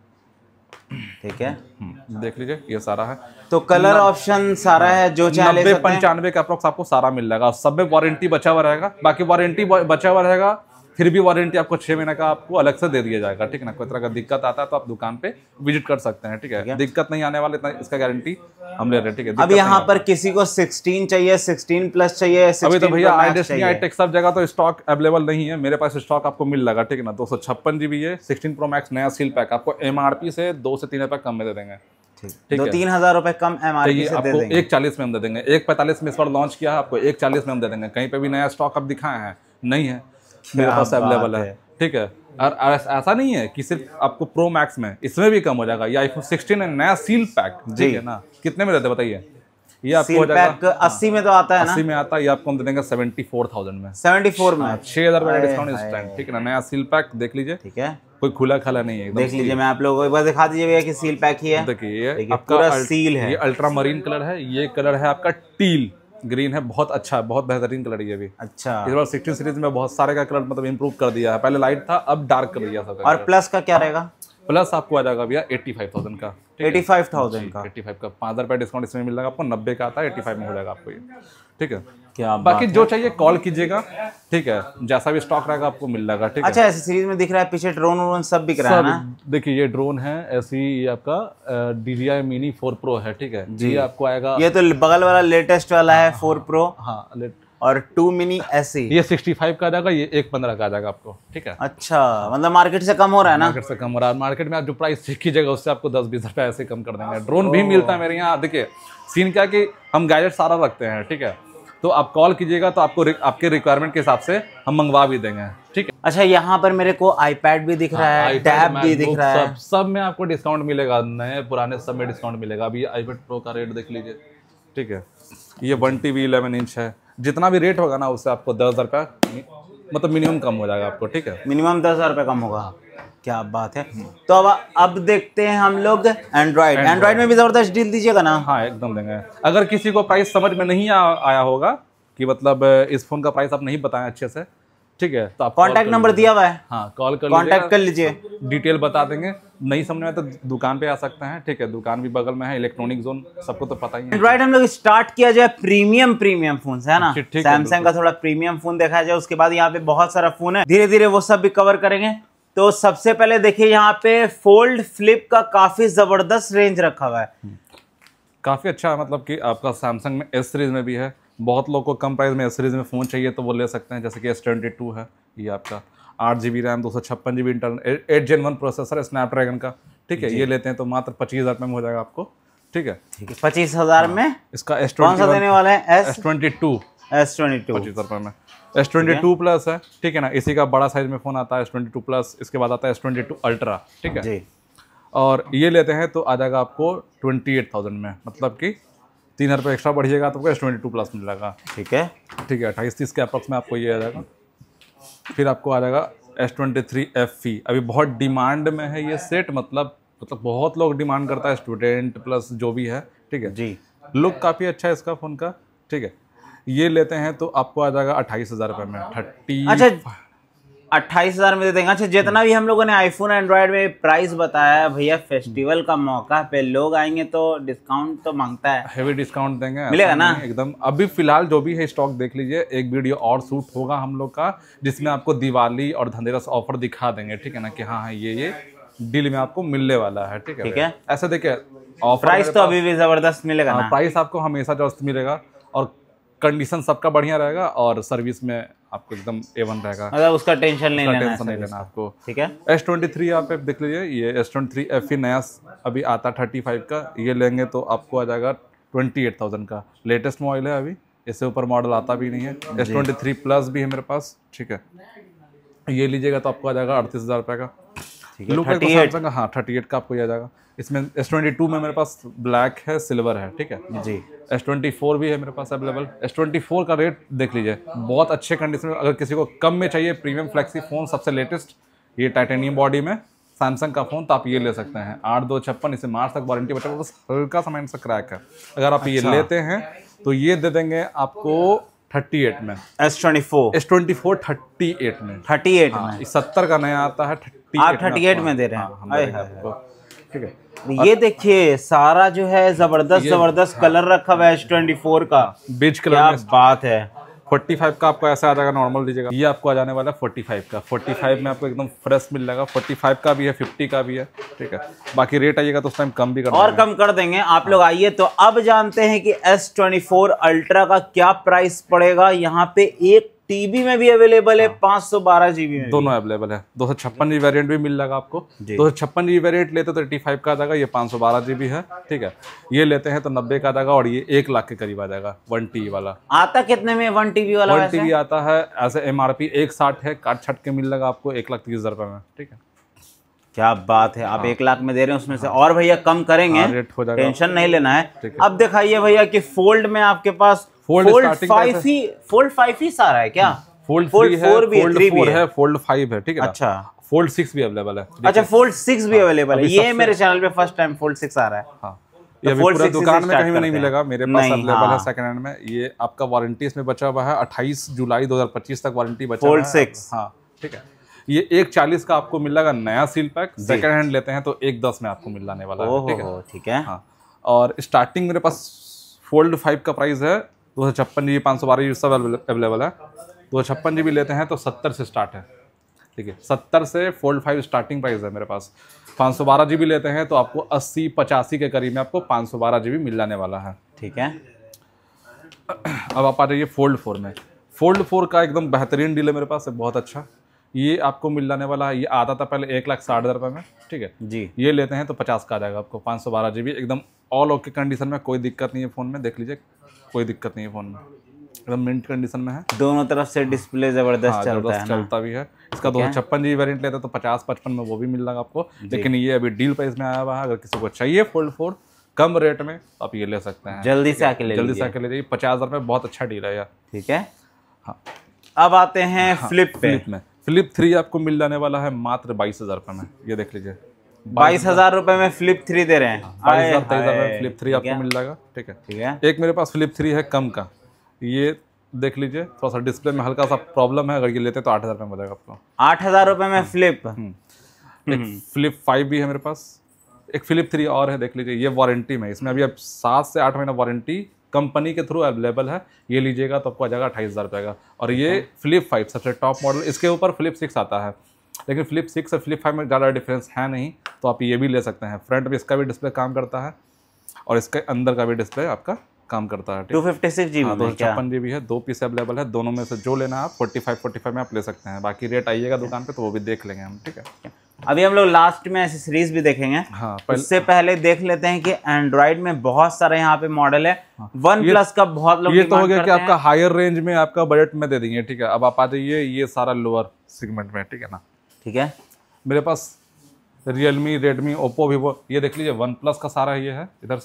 ठीक है हम्म, देख लीजिए ये सारा है तो कलर ऑप्शन सारा है जो चाहे पंचानवे का अप्रोक्स आपको सारा मिल जाएगा सब में वारंटी बचा हुआ रहेगा बाकी वारंटी बचा हुआ रहेगा फिर भी वारंटी आपको छः महीने का आपको अलग से दे दिया जाएगा ठीक है ना कोई तरह का दिक्कत आता है तो आप दुकान पे विजिट कर सकते हैं ठीक है दिक्कत नहीं आने वाले इसका गारंटी हम ले रहे हैं ठीक है अब यहाँ पर किसी को सिक्सटीन चाहिए सिक्सटीन प्लस चाहिए अभी तो भैया आई आई सब जगह तो स्टॉक अवेलेबल नहीं है मेरे पास स्टॉक आपको मिल लगा ठीक है ना दो सौ छप्पन जीबी है सिक्सटीन प्रो मैक्स नया सील पैक आपको एम आर पी से दो से तीन रुपये कम में दे देंगे ठीक है तीन हजार रुपए कम एम आर पी आपको एक चालीस में हम दे देंगे एक पैंतालीस में इस बार लॉन्च किया है आपको एक चालीस में हम दे देंगे कहीं पे भी नया स्टॉक आप दिखाए हैं नहीं है मेरे पास अवेलेबल है ठीक है और ऐसा नहीं है कि सिर्फ आपको प्रो मैक्स में इसमें भी कम हो जाएगा या आईफोन सिक्सटीन है नया सील पैक जी है ना कितने में रहते बताइए ये आपको अस्सी में तो आता है अस्सी में आता है ये आपको हम दे देंगे सेवेंटी फोर में सेवेंटी फोर में हाँ, छह हजार डिस्काउंट इस टाइम ठीक है ना नया सील पैक देख लीजिए ठीक है कोई खुला खाला नहीं है देख लीजिए मैं आप लोगों को एक बार दिखा दीजिए भैया कि सील पैक ही है देखिए ये आपका सील है ये अल्ट्रा मरीन कलर है ये कलर है आपका टील ग्रीन है बहुत अच्छा है बहुत बेहतरीन कलर ये भी अच्छा इस बार सिक्सटीन सीरीज में बहुत सारे का कलर मतलब इम्प्रूव कर दिया है पहले लाइट था अब डार्क कर दिया था और प्लस का क्या रहेगा प्लस आपको आ जाएगा भैया एट्टी फाइव थाउजेंड का एटी फाइव थाउजेंड का एटी फाइव का पाँच हज़ार रुपये डिस्काउंट इसमें मिल जाएगा आपको नब्बे का आता है एटी फाइव में हो जाएगा आपको ये ठीक है क्या बाकी जो चाहिए कॉल कीजिएगा ठीक है जैसा भी स्टॉक रहेगा आपको मिल जाएगा ठीक है अच्छा ऐसी सीरीज में दिख रहा है पीछे ड्रोन व्रोन सब बिक रहा है ना देखिए ये ड्रोन है ऐसी ये आपका D J I mini four pro है ठीक है जी आपको आएगा ये तो बगल वाला लेटेस्ट वाला है फोर प्रो हाँ, हाँ, हाँ और टू मिनी ऐसी ये सिक्सटी फाइव का आ जाएगा ये एक पंद्रह का आ जाएगा आपको ठीक है अच्छा मतलब मार्केट से कम हो रहा है ना मार्केट से कम हो रहा है मार्केट में आप जो प्राइस चेक कीजिएगा उससे आपको दस बीस रुपए ऐसे कम कर देंगे ड्रोन भी मिलता है मेरे यहाँ देखिए सीन क्या कि हम गैजेट सारा रखते हैं ठीक है तो आप कॉल कीजिएगा तो आपको आपके रिक्वायरमेंट के हिसाब से हम मंगवा भी देंगे ठीक है अच्छा यहाँ पर मेरे को आईपैड भी दिख रहा हाँ, है टैब भी दिख रहा है सब में आपको डिस्काउंट मिलेगा नए पुराने सब में डिस्काउंट मिलेगा अभी आई प्रो का रेट देख लीजिए ठीक है ये one T V eleven inch है जितना भी रेट होगा ना उससे आपको दस हज़ार का मतलब मिनिमम कम हो जाएगा आपको ठीक है मिनिमम दस हज़ार रुपये कम होगा क्या बात है तो अब अब देखते हैं हम लोग एंड्रॉइड एंड्रॉइड में भी ज़बरदस्त डील दीजिएगा ना हाँ एकदम देंगे अगर किसी को प्राइस समझ में नहीं आ, आया होगा कि मतलब इस फ़ोन का प्राइस आप नहीं बताएं अच्छे से ठीक है तो आप कॉन्टैक्ट नंबर दिया हुआ है हाँ कॉल कर कॉन्टैक्ट कर लीजिए डिटेल बता देंगे नहीं समझ में तो दुकान पे आ सकते हैं ठीक है दुकान भी बगल में है इलेक्ट्रॉनिक जोन सबको तो पता ही है एंड्रॉइड हम लोग स्टार्ट किया जाए प्रीमियम प्रीमियम फोन है ना सैमसंग का थोड़ा प्रीमियम फोन देखा जाए उसके बाद यहाँ पे बहुत सारा फोन है धीरे धीरे वो सब भी कवर करेंगे तो सबसे पहले देखिए यहाँ पे फोल्ड फ्लिप का काफी जबरदस्त रेंज रखा हुआ है हम्म। काफी अच्छा है मतलब कि आपका सैमसंग में एस सीरीज में भी है बहुत लोग को कम प्राइस में एस सीरीज में फ़ोन चाहिए तो वो ले सकते हैं जैसे कि एस ट्वेंटी टू है ये आपका आठ जी बी रैम दो सौ छप्पन G B internal eight gen one processor Snapdragon का ठीक है ये लेते हैं तो मात्र पच्चीस हज़ार में हो जाएगा आपको ठीक है पच्चीस हज़ार में हाँ, इसका S twenty S twenty two S twenty two पच्चीस हज़ार में एस ट्वेंटी टू प्लस है ठीक है ना इसी का बड़ा साइज में फ़ोन आता है एस ट्वेंटी टू प्लस इसके बाद आता है एस ट्वेंटी टू अल्ट्रा ठीक है जी और ये लेते हैं तो आ जाएगा आपको ट्वेंटी एट थाउजेंड में मतलब कि तीन हज़ार रुपये एक्स्ट्रा बढ़िएगा तो आपको एस ट्वेंटी टू प्लस मिलेगा ठीक है ठीक है अट्ठाईस तीस के अप्रॉक्स में आपको ये आ जाएगा फिर आपको आ जाएगा S twenty three F E अभी बहुत डिमांड में है ये सेट मतलब मतलब बहुत लोग डिमांड करता है स्टूडेंट प्लस जो भी है ठीक है जी लुक काफ़ी अच्छा है इसका फ़ोन का ठीक है ये लेते हैं तो आपको आ जाएगा अट्ठाईस हज़ार रुपये में अच्छा, थर्टी अट्ठाईस हज़ार में दे देंगे अच्छा जितना भी हम लोगों ने आईफोन एंड्रॉयड में प्राइस बताया है भैया फेस्टिवल का मौका पे लोग आएंगे तो डिस्काउंट तो मांगता है हेवी डिस्काउंट देंगे मिलेगा ना एकदम अभी फिलहाल जो भी है स्टॉक देख लीजिए एक वीडियो और शूट होगा हम लोग का जिसमें आपको दिवाली और धनतेरस ऑफर दिखा देंगे ठीक है ना कि हाँ, हाँ ये ये डील में आपको मिलने वाला है ठीक है ठीक है ऐसा देखिए प्राइस तो अभी भी जबरदस्त मिलेगा प्राइस हाँ, आपको हमेशा जबरदस्त मिलेगा और कंडीशन सबका बढ़िया रहेगा और सर्विस में आपको एकदम ए वन रहेगा मतलब उसका टेंशन नहीं लेना टेंशन नहीं लेना आपको ठीक है एस ट्वेंटी थ्री आप देख लीजिए ये एस ट्वेंटी थ्री एफ ही नया अभी आता थर्टी फाइव का ये लेंगे तो आपको आ जाएगा ट्वेंटी एट थाउजेंड का लेटेस्ट मोबाइल है अभी इससे ऊपर मॉडल आता भी नहीं है एस ट्वेंटी थ्री प्लस भी है मेरे पास ठीक है ये लीजिएगा तो आपको आ जाएगा अड़तीस हज़ार रुपये का लुक सैमसंग का हाँ थर्टी एट का आपको आ जाएगा इसमें एस ट्वेंटी टू में मेरे पास ब्लैक है सिल्वर है ठीक है जी एस ट्वेंटी फोर भी है मेरे पास अवेलेबल एस ट्वेंटी फोर का रेट देख लीजिए बहुत अच्छे कंडीशन में अगर किसी को कम में चाहिए प्रीमियम फ्लेक्सी फ़ोन सबसे लेटेस्ट ये टाइटेनियम बॉडी में सैमसंग का फ़ोन तो आप ये ले सकते हैं आठ दो छप्पन इसे मार्च तक वारंटी बचा बस हल्का सा माइंड से क्रैक है अगर आप अच्छा। ये लेते हैं तो ये दे देंगे आपको थर्टी एट में S twenty four S twenty four thirty eight में थर्टी एट हाँ, में सत्तर का नया आता है थर्टी एट में दे रहे हैं हाँ, ठीक है ये देखिए सारा जो है जबरदस्त जबरदस्त हाँ, कलर रखा हुआ है एच ट्वेंटी फोर का बीच कलर क्या बात है 45 का आपको ऐसा आ जाएगा नॉर्मल दीजिएगा ये आपको आ जाने वाला है 45 का 45 में आपको एकदम फ्रेश मिल जाएगा 45 का भी है 50 का भी है ठीक है बाकी रेट आइएगा तो उस टाइम कम भी कर और कम कर देंगे आप लोग हाँ। आइए तो अब जानते हैं कि S24 Ultra का क्या प्राइस पड़ेगा यहाँ पे एक टीबी में भी अवेलेबल है हाँ। पांच सौ बारह जीबी में दोनों अवेलेबल है दो सौ छप्पन जी वेरियंट भी मिल जाएगा आपको दो सौ छप्पन जी वेरियंट लेते तो एट्टी फाइव का आ जाएगा ये पांच सौ बारह जीबी है ठीक है ये लेते हैं तो नब्बे का आ जाएगा और ये एक लाख के करीब आ जाएगा वन टी वाला आता कितने में वन टी वाला वन टी आता है एज एम आर पी एक साठ है काट छट के मिल जाएगा आपको एक लाख तीस हज़ार रुपए में ठीक है क्या बात है आप हाँ। एक लाख में दे रहे हैं उसमें से हाँ। और भैया कम करेंगे हाँ, टेंशन नहीं लेना है अब दिखाइए भैया कि फोल्ड में आपके पास फोल्ड फाइव ही फोल्ड फाइव ही सारा है क्या फोल्ड फोल्ड फोर भी है फोल्ड फाइव है ठीक है अच्छा फोल्ड सिक्स भी अवेलेबल है अच्छा फोल्ड सिक्स भी अवेलेबल हाँ, है ये मेरे चैनल पे फर्स्ट टाइम फोल्ड सिक्स आ रहा है हाँ। तो ये तो पूरा दुकान में कहीं भी नहीं मिलेगा मेरे पास अवेलेबल है सेकंड हाँ। हैंड में ये आपका वारंटी इसमें बचा हुआ है 28 जुलाई 2025 तक वारंटी बचा हुआ है हाँ ठीक है ये एक चालीस का आपको मिल जाएगा नया सील पैक सेकंड हैंड लेते हैं तो एक दस में आपको मिल जाने वाला है ठीक है ठीक है और स्टार्टिंग मेरे पास फोल्ड फाइव का प्राइस है दो सौ छप्पन जी बी पाँच सौ बारह जी सब अवेलेबल है दो सौ छप्पन जी बी लेते हैं तो सत्तर से स्टार्ट है ठीक है सत्तर से फोल्ड फाइव स्टार्टिंग प्राइस है मेरे पास पाँच सौ बारह जी बी लेते हैं तो आपको अस्सी पचासी के करीब में आपको पाँच सौ बारह जी बी मिल जाने वाला है ठीक है अब आप आ जाइए फोल्ड फोर में फोल्ड फोर का एकदम बेहतरीन डील है मेरे पास बहुत अच्छा ये आपको मिल जाने वाला है ये आता था पहले एक लाख साठ हज़ार रुपये में ठीक है जी ये लेते हैं तो पचास का आ जाएगा आपको पाँच सौ बारह जी बी एकदम ऑल ओके कंडीशन में कोई दिक्कत नहीं है फ़ोन में देख लीजिए कोई दिक्कत नहीं है फ़ोन में एकदम मिंट कंडीशन में है दोनों तरफ से डिस्प्ले जबरदस्त हाँ, चलता है चलता भी है इसका दो सौ छप्पन जी वेरियंट लेता तो पचास पचपन में वो भी मिल रहा आपको लेकिन ये अभी डील प्राइस में आया हुआ है अगर किसी को चाहिए फोल्ड फोर कम रेट में तो आप ये ले सकते हैं जल्दी से आके ले जल्दी से आके ले जाइए पचास हज़ार में बहुत अच्छा डील है यार ठीक है हाँ अब आते हैं फ्लिप हाँ, फ्लिप में फ्लिप थ्री आपको मिल जाने वाला है मात्र बाईस हज़ार रुपये में ये देख लीजिए बाईस हजार रुपए में फ्लिप थ्री दे रहे हैं बाईस हजार तेईस हजार में फ्लिप थ्री आपको मिल जाएगा ठीक है ठीक है एक मेरे पास फ्लिप थ्री है कम का ये देख लीजिए थोड़ा सा डिस्प्ले में हल्का सा प्रॉब्लम है अगर ये लेते तो आठ हजार रुपये में आपको आठ हजार रुपये में फ्लिप फ्लिप फाइव भी है मेरे पास एक फ्लिप थ्री और है देख लीजिए ये वारंटी में इसमें अभी अब सात से आठ महीना वारंटी कंपनी के थ्रू अवेलेबल है ये लीजिएगा तो आपको आ जाएगा अट्ठाईस हज़ार रुपये का और ये फ्लिप फाइव सबसे टॉप मॉडल इसके ऊपर फ्लिप सिक्स आता है लेकिन फ्लिप सिक्स और फ्लिप फाइव में ज़्यादा डिफरेंस है नहीं तो आप ये भी ले सकते हैं फ्रंट में इसका भी डिस्प्ले काम करता है और इसके अंदर का भी डिस्प्ले आपका काम करता है टू फिफ्टी सिक्स जी दो छप्पन जी हाँ, है दो पीस अवेलेबल है दोनों में से जो लेना आप फोर्टी फाइव फोर्टी फाइव में आप ले सकते हैं बाकी रेट आइएगा दुकान पे तो वो भी देख लेंगे हम ठीक है अभी हम लोग लास्ट में सीरीज भी देखेंगे हाँ, पहले, उससे पहले देख लेते हैं कि एंड्रॉइड में बहुत सारे यहाँ पे मॉडल है वन प्लस का बहुत लोग ये तो हो गया कि आपका हायर रेंज में आपका बजट में दे देंगे ठीक है अब आप आ जाइए ये सारा लोअर सेगमेंट में ठीक है ना ठीक है मेरे पास रियलमी रेडमी ओप्पो वीवो ये देख लीजिए वन प्लस का सारा ये है इधर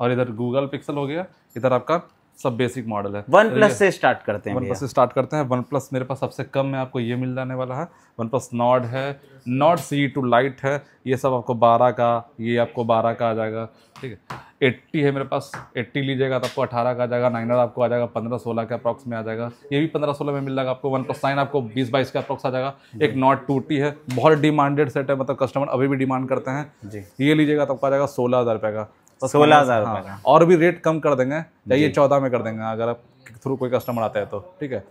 और इधर गूगल पिक्सल हो गया इधर आपका सब बेसिक मॉडल है वन प्लस से स्टार्ट करते हैं वन प्लस से स्टार्ट करते हैं वन प्लस मेरे पास सबसे कम में आपको ये मिल जाने वाला है वन प्लस नॉड है नॉड सी टू लाइट है ये सब आपको बारह का ये आपको बारह का आ जाएगा ठीक है एट्टी है मेरे पास एट्टी लीजिएगा तो आपको अठारह का आ जाएगा नाइन आपको आ जाएगा पंद्रह सोलह का अप्रॉक्स में आ जाएगा ये भी पंद्रह सोलह में मिल जाएगा आपको वन प्लस नाइन आपको बीस बाईस का अप्रॉक्स आ जाएगा एक नॉट टी है बहुत डिमांडेड सेट है मतलब कस्टमर अभी भी डिमांड करते हैं जी ये लीजिएगा तो आपको आ जाएगा सोलह हज़ार रुपये का तो सोलह हजार हाँ। और भी रेट कम कर देंगे चाहिए चौदह में कर देंगे अगर आप थ्रू कोई कस्टमर आता है तो ठीक है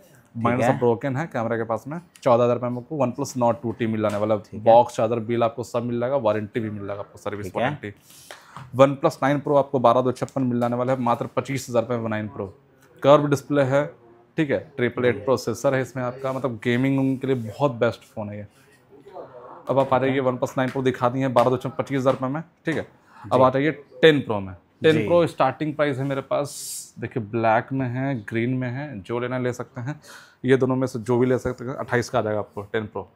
माइनस ऑफ ब्रोकन है कैमरा के पास में चौदह हज़ार रुपये में आपको one plus Nord two T मिलाने वाला बॉक्स चार्जर बिल आपको सब मिल जाएगा वारंटी भी मिल जाएगा आपको service warranty one plus nine pro आपको बारह दो छप्पन मिल जाने वाला है मात्र पच्चीस हज़ार रुपये में नाइन प्रो कर्व डिस्प्ले है ठीक है ट्रिपल एट प्रोसेसर है इसमें आपका मतलब गेमिंग के लिए बहुत बेस्ट फ़ोन है ये अब आप आ जाइए वन प्लस नाइन प्रो दिखा दी हैं बारह दो छप्पन पच्चीस हज़ार रुपये में ठीक है अब आ जाइए टेन प्रो में टेन प्रो स्टार्टिंग प्राइस है मेरे पास देखिए ब्लैक में है ग्रीन में है जो लेना ले सकते हैं ये दोनों में से जो भी ले सकते हैं अट्ठाईस का आ जाएगा आपको टेन प्रो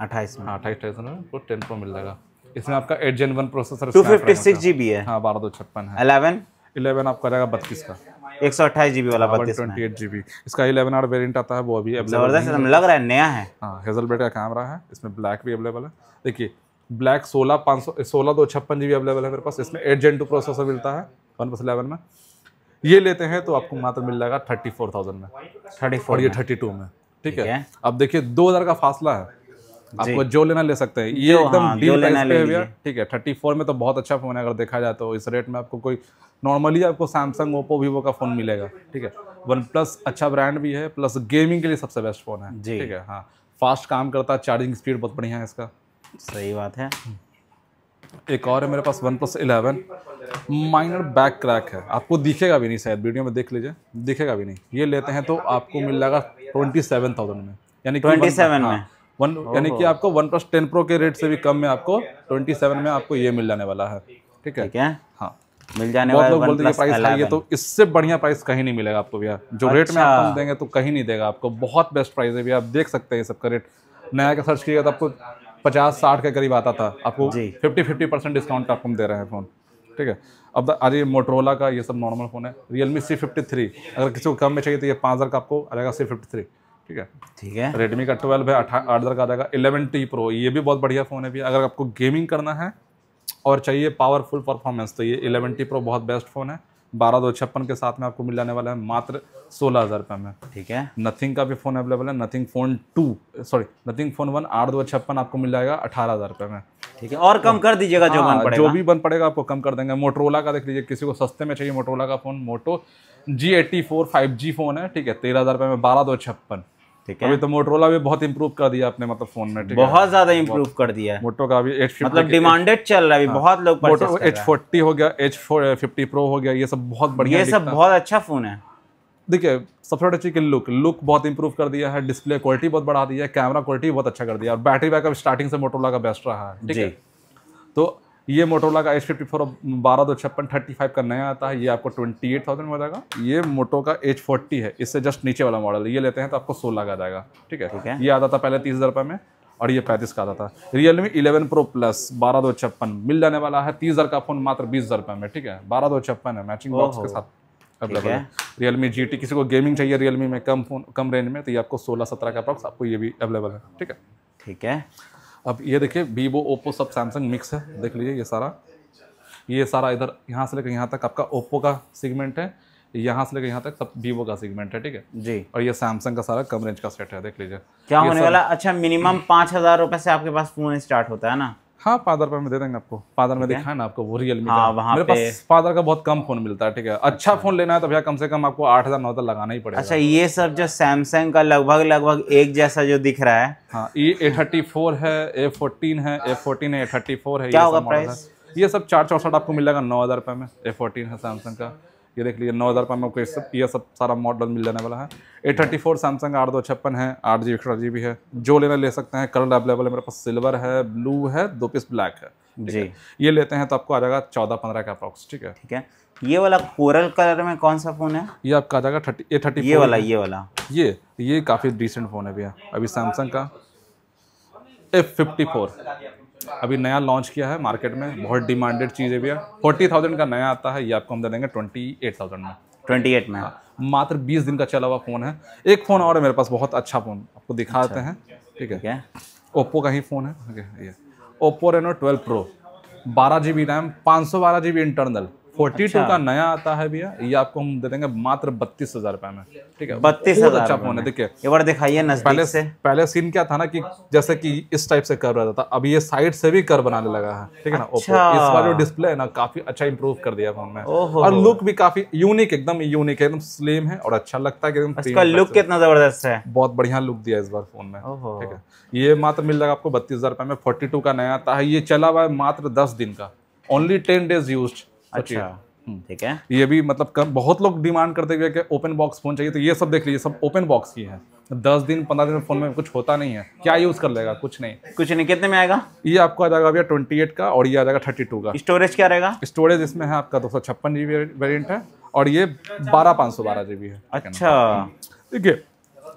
अट्ठाईस में हाँ, अट्ठाईस अट्ठाईस में आपको टेन प्रो मिल जाएगा इसमें आपका eight gen one processor two fifty six G B है हाँ बारह दो छप्पन है अलेवन इलेवन आपका जाएगा बत्तीस का एक सौ अट्ठाईस जीबी वाला ट्वेंटी एट जीबी इसका इलेवन आर वेरियंट आता है वो अभी जबरदस्त लग रहा है नया है हाँ हेजल का कैमरा है इसमें ब्लैक भी अवेलेबल है देखिए ब्लैक सोलह पाँच सौ सोलह दो छप्पन जी अवेलेबल है मेरे पास इसमें एट जेन टू प्रोसेसर मिलता है वन प्लस इलेवन में ये लेते हैं तो आपको मात्र मिल जाएगा थर्टी फोर थाउजेंड में थर्टी फोर ये थर्टी टू में ठीक है अब देखिए दो हज़ार का फासला है आपको जो लेना ले सकते हैं ये एकदम डील हाँ, प्राइस पे है ठीक है थर्टी फोर में तो बहुत अच्छा फ़ोन है अगर देखा जाए तो इस रेट में आपको कोई नॉर्मली आपको सैमसंग ओप्पो वीवो का फ़ोन मिलेगा ठीक है वन प्लस अच्छा ब्रांड भी है प्लस गेमिंग के लिए सबसे बेस्ट फ़ोन है ठीक है हाँ फास्ट काम करता है चार्जिंग स्पीड बहुत बढ़िया है इसका सही बात है एक और है मेरे पास one plus eleven minor back crack है आपको दिखेगा भी नहीं शायद वीडियो में देख लीजिए दिखेगा भी नहीं ये लेते हैं तो आपको मिल जाएगा ट्वेंटी सेवन थाउजेंड में यानी ट्वेंटी सेवन हाँ, में वन यानी कि आपको वन प्लस टेन प्रो के रेट से भी कम में आपको ट्वेंटी सेवन में आपको ये मिल जाने वाला है ठीक है ठीक हाँ मिल जाने बहुत लोग बोलते हैं प्राइस हाई है तो इससे बढ़िया प्राइस कहीं नहीं मिलेगा आपको भैया जो अच्छा। रेट में आप अच्छा। देंगे तो कहीं नहीं देगा आपको बहुत बेस्ट प्राइस है भैया आप देख सकते हैं सबका रेट नया का सर्च किया तो आपको पचास साठ के करीब आता था आपको फिफ्टी फिफ्टी परसेंट डिस्काउंट आपको हम दे रहे हैं फ़ोन ठीक है अब अरे मोटरोला का ये सब नॉर्मल फ़ोन है रियलमी सी फिफ्टी थ्री अगर किसी को कम में चाहिए तो ये पाँच हज़ार का आपको आ जाएगा सी फिफ्टी थ्री ठीक है ठीक है रेडमी का ट्वेल्व है आठ हज़ार का आ जाएगा इलेवन टी प्रो ये भी बहुत बढ़िया फ़ोन है भी अगर आपको गेमिंग करना है और चाहिए पावरफुल परफॉर्मेंस तो ये इलेवन टी प्रो बहुत बेस्ट फ़ोन है बारह दो छप्पन के साथ में आपको मिल जाने वाला है मात्र सोलह हज़ार रुपये में ठीक है नथिंग का भी फ़ोन अवेलेबल है nothing phone two sorry nothing phone one आठ दो छप्पन आपको मिल जाएगा अठारह हज़ार रुपये में ठीक है और कम कर दीजिएगा जो हाँ, बन जो भी बन पड़ेगा आपको कम कर देंगे मोटरोला का देख लीजिए किसी को सस्ते में चाहिए मोटरोला का phone Moto G eighty four five G phone है ठीक है तेरह हज़ार रुपये में बारह दो छप्पन ठीक है अभी तो मोटरोला भी बहुत इंप्रूव कर दिया अपने मतलब फोन में बहुत ज्यादा इंप्रूव कर दिया मोटो का भी एच मतलब डिमांडेड चल रहा है अभी हाँ। बहुत लोग एच फोर्टी हो गया एच फिफ्टी प्रो हो गया ये सब बहुत बढ़िया ये सब बहुत अच्छा फोन है देखिए सबसे बड़ी चीज़ की लुक लुक बहुत इंप्रूव कर दिया है डिस्प्ले क्वालिटी बहुत बढ़ा दिया है कैमरा क्वालिटी बहुत अच्छा कर दिया और बैटरी बैकअप स्टार्टिंग से मोटोला का बेस्ट रहा है ठीक है तो ये मोटोला का एच फिफ्टी फोर बारह दो छप्पन थर्टी फाइव का नया आता है ये आपको ट्वेंटी एट थाउजेंड में जाएगा ये मोटो का एच फोर्टी है इससे जस्ट नीचे वाला मॉडल ये लेते हैं तो आपको सोलह का जाएगा ठीक है है ये आता था पहले तीस हज़ार रुपये में और ये पैंतीस का आता था Realme eleven pro plus बारह दो छप्पन मिल जाने वाला है तीस हज़ार का फ़ोन मात्र बीस हज़ार रुपये में ठीक है बारह दो छप्पन है मैचिंग बॉक्स के साथ अवेलेबल है रियल मी जी किसी को गेमिंग चाहिए रियल मी में कम फोन कम रेंज में तो ये आपको सोलह सत्रह का बॉक्स आपको ये भी अवेलेबल है ठीक है ठीक है अब ये देखिए वीवो ओप्पो सब सैमसंग मिक्स है देख लीजिए ये सारा ये सारा इधर यहाँ से लेकर यहाँ तक आपका ओप्पो का सेगमेंट है यहाँ से लेकर यहाँ तक सब वीवो का सेगमेंट है ठीक है जी और ये सैमसंग का सारा कम रेंज का सेट है देख लीजिए क्या होने वाला अच्छा मिनिमम पाँच हज़ार रुपये से आपके पास फ़ोन स्टार्ट होता है ना हाँ पादर पर मैं दे देंगे आपको पादर में दिखाया ना आपको वो रियल मी हाँ, वहाँ मेरे पास फादर का बहुत कम फोन मिलता है ठीक है अच्छा, अच्छा। फोन लेना है तो भैया कम से कम आपको आठ हजार नौ हजार लगाना ही पड़ेगा अच्छा ये सब जो सैमसंग का लगभग लगभग एक जैसा जो दिख रहा है हाँ ए थर्टी फोर है ए फोर्टीन है ए फोर्टीन है ए थर्टी फोर है ये सब चार चौसठ आपको मिलेगा नौ हजार रुपये में ए फोर्टीन है सैमसंग का ये देख लीजिए नौ हज़ार रुपये में आपको सब ये सब सारा मॉडल मिल जाने वाला है ए थर्टी फोर सैमसंग आठ दो छप्पन है आठ जी एक्स्ट्रा जी भी है जो लेना ले सकते हैं कलर अवेलेबल है मेरे पास सिल्वर है ब्लू है दो पीस ब्लैक है जी है। ये लेते हैं तो आपको आ जाएगा चौदह पंद्रह का अप्रॉक्स ठीक है ठीक है ये वाला कोरल कलर में कौन सा फ़ोन है ये आपका आ जाएगा थर्टी ए थर्टी ये वाला ये वाला ये ये काफ़ी डिसेंट फ़ोन है भैया अभी सैमसंग का एफ फिफ्टी फोर अभी नया लॉन्च किया है मार्केट में बहुत डिमांडेड चीज़ है भैया फोर्टी थाउजेंड का नया आता है ये आपको हम दे देंगे ट्वेंटी एट थाउजेंड में ट्वेंटी एट में हाँ, मात्र बीस दिन का चला हुआ फ़ोन है एक फ़ोन और है मेरे पास बहुत अच्छा फ़ोन आपको दिखाते अच्छा। हैं ठीक है ओप्पो का ही फ़ोन है ये ओप्पो रेनो ट्वेल्व प्रो बारह जी बी रैम पाँच सौ बारह जी बी इंटरनल फोर्टी अच्छा। टू का नया आता है भैया ये आपको हम दे देंगे मात्र बत्तीस हजार रुपए में ठीक है बत्तीस हजार अच्छा फोन है देखिए एक बार दिखाइए पहले से पहले सीन क्या था ना कि जैसे कि इस टाइप से कर रहा था अब ये साइड से भी कर बनाने लगा है ठीक है ना ओप्पो अच्छा। इस बार जो डिस्प्ले है ना काफी अच्छा इम्प्रूव कर दिया फोन में और लुक भी काफी यूनिक एकदम यूनिक है एकदम स्लिम है और अच्छा लगता है इसका लुक कितना जबरदस्त है बहुत बढ़िया लुक दिया इस बार फोन में ठीक है ये मात्र मिल जाएगा आपको बत्तीस हजार रुपए में फोर्टी टू का नया आता है ये चला हुआ है मात्र दस दिन का ओनली टेन डेज यूज अच्छा हम्म। ठीक है ये भी मतलब कर, बहुत लोग डिमांड करते हुए कि ओपन बॉक्स फ़ोन चाहिए तो ये सब देख लीजिए सब ओपन बॉक्स की है दस दिन पंद्रह दिन फ़ोन में कुछ होता नहीं है क्या यूज़ कर लेगा कुछ नहीं कुछ नहीं कितने में आएगा ये आपको आ जाएगा भैया ट्वेंटी एट का और ये आ जाएगा थर्टी टू का स्टोरेज क्या रहेगा स्टोरेज इसमें है आपका दो सौ छप्पन जीबी वेरियंट है और ये बारह पाँच सौ बारह जीबी है अच्छा हम्म। देखिए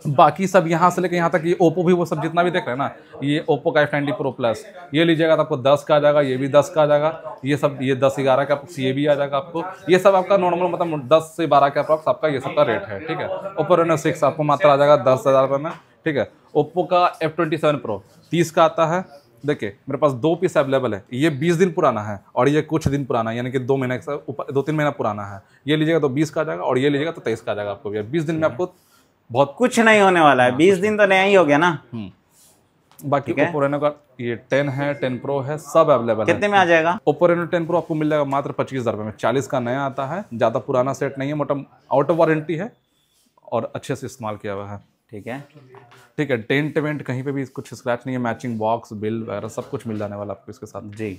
बाकी सब यहाँ से लेकर यहाँ तक ये ओप्पो भी वो सब जितना भी देख रहे हैं ना ये ओप्पो का एफ नाइन्टी प्रो प्लस ये लीजिएगा तो आपको दस का आ जाएगा ये भी दस का आ जाएगा ये सब ये दस ग्यारह का ये भी आ जाएगा आपको ये सब आपका नॉर्मल मतलब दस से बारह का अप्रॉक्स आपका ये सब का रेट है ठीक है ओप्पो रेनो सिक्स आपको मात्र आ जाएगा दस हज़ार रुपये में ठीक है ओप्पो का एफ ट्वेंटी सेवन प्रो तीस का आता है देखिए मेरे पास दो पीस अवेलेबल है ये बीस दिन पुराना है और ये कुछ दिन पुराना है यानी कि दो महीने ऊपर दो तीन महीना पुराना है ये लीजिएगा तो बीस का आ जाएगा और ये लीजिएगा तो तेईस का आ जाएगा आपको भैया बीस दिन में आपको बहुत कुछ नहीं होने वाला है हाँ, बीस दिन तो नया ही हो गया ना हम्म। बाकी ओप्पो रेनो का ये टेन है टेन प्रो है सब अवेलेबल कितने में आ जाएगा ओप्पो रेनो टेन प्रो आपको मिल जाएगा मात्र पच्चीस हजार में चालीस का नया आता है ज़्यादा पुराना सेट नहीं है मोटा आउट ऑफ वारंटी है और अच्छे से इस्तेमाल किया हुआ है ठीक है ठीक है टेंट वेंट कहीं पे भी कुछ स्क्रैच नहीं है मैचिंग बॉक्स बिल वगैरह सब कुछ मिल जाने वाला आपको इसके साथ जी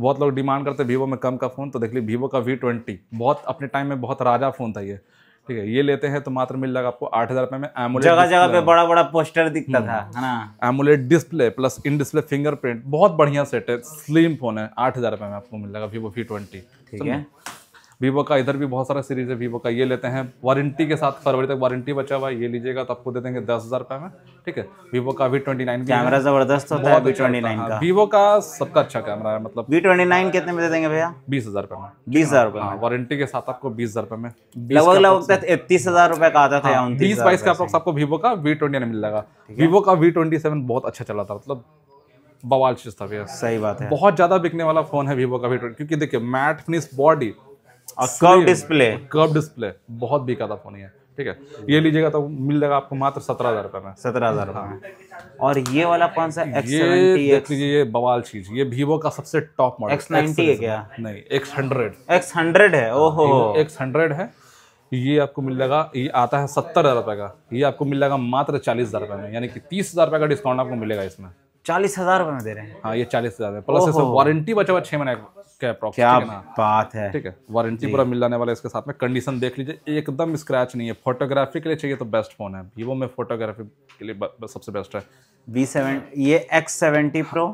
बहुत लोग डिमांड करते हैं वीवो में कम का फ़ोन तो देख ली वीवो का वी ट्वेंटी बहुत अपने टाइम में बहुत राजा फ़ोन था ये ठीक है ये लेते हैं तो मात्र मिल जाएगा आपको आठ हजार रुपए में एमुलेट जगह जगह पे बड़ा बड़ा पोस्टर दिखता हम्म। था ना AMOLED display plus in display fingerprint बहुत बढ़िया सेट है स्लिम फोन है आठ हजार रुपए में आपको मिल जाएगा वीवो वी ट्वेंटी ठीक है वीवो का इधर भी बहुत सारा सीरीज है वीवो का ये लेते हैं वारंटी के साथ फरवरी तक वारंटी बचा हुआ है ये लीजिएगा तो आपको दे देंगे दस हज़ार रुपये में ठीक है वीवो का वी ट्वेंटी नाइन कैमरा जबरदस्त होता है वीवो अच्छा का सबका अच्छा कैमरा है मतलब वी ट्वेंटी नाइन कितने में दे देंगे भैया बीस हज़ार रुपये में बीस हज़ार रुपये वारंटी के साथ आपको बीस हज़ार रुपये में लगभग लगभग इकतीस हज़ार रुपये का आता था हाँ, बीस बाईस का आपको वीवो का वी ट्वेंटी नाइन मिल जाएगा वीवो का वी ट्वेंटी सेवन बहुत अच्छा चला था मतलब बवाल चीज था भैया सही बात है बहुत ज्यादा बिकने वाला फोन है वीवो का वी ट्वेंटी क्योंकि देखिए matte finish body curve display curve display बहुत बिका था फोन ये ठीक है ये लीजिएगा तो मिल जाएगा आपको मात्र सत्रह हजार रुपए में सत्रह हजार में और ये वाला कौन सा ये देख लीजिए ये बवाल चीज ये वीवो का सबसे टॉप मॉडल एक्स नाइनटी है क्या नहीं एक्स हंड्रेड एक्स हंड्रेड है हाँ, ओहो एक्स हंड्रेड है ये आपको मिल जाएगा ये आता है सत्तर हज़ार रुपए का ये आपको मिल जाएगा मात्र चालीस हज़ार रुपए में यानी कि तीस हज़ार रुपए का डिस्काउंट आपको मिलेगा इसमें चालीस हज़ार रुपए में दे रहे हैं हाँ ये चालीस हज़ार में प्लस वारंटी बचा हुआ छह महीने का क्या बात है ठीक है वारंटी पूरा मिल जाने वाला है इसके साथ में कंडीशन देख लीजिए एकदम स्क्रैच नहीं है फोटोग्राफी के लिए चाहिए तो बेस्ट फोन है वीवो में फोटोग्राफी के लिए सबसे बेस्ट है वी सेवन ये X seventy pro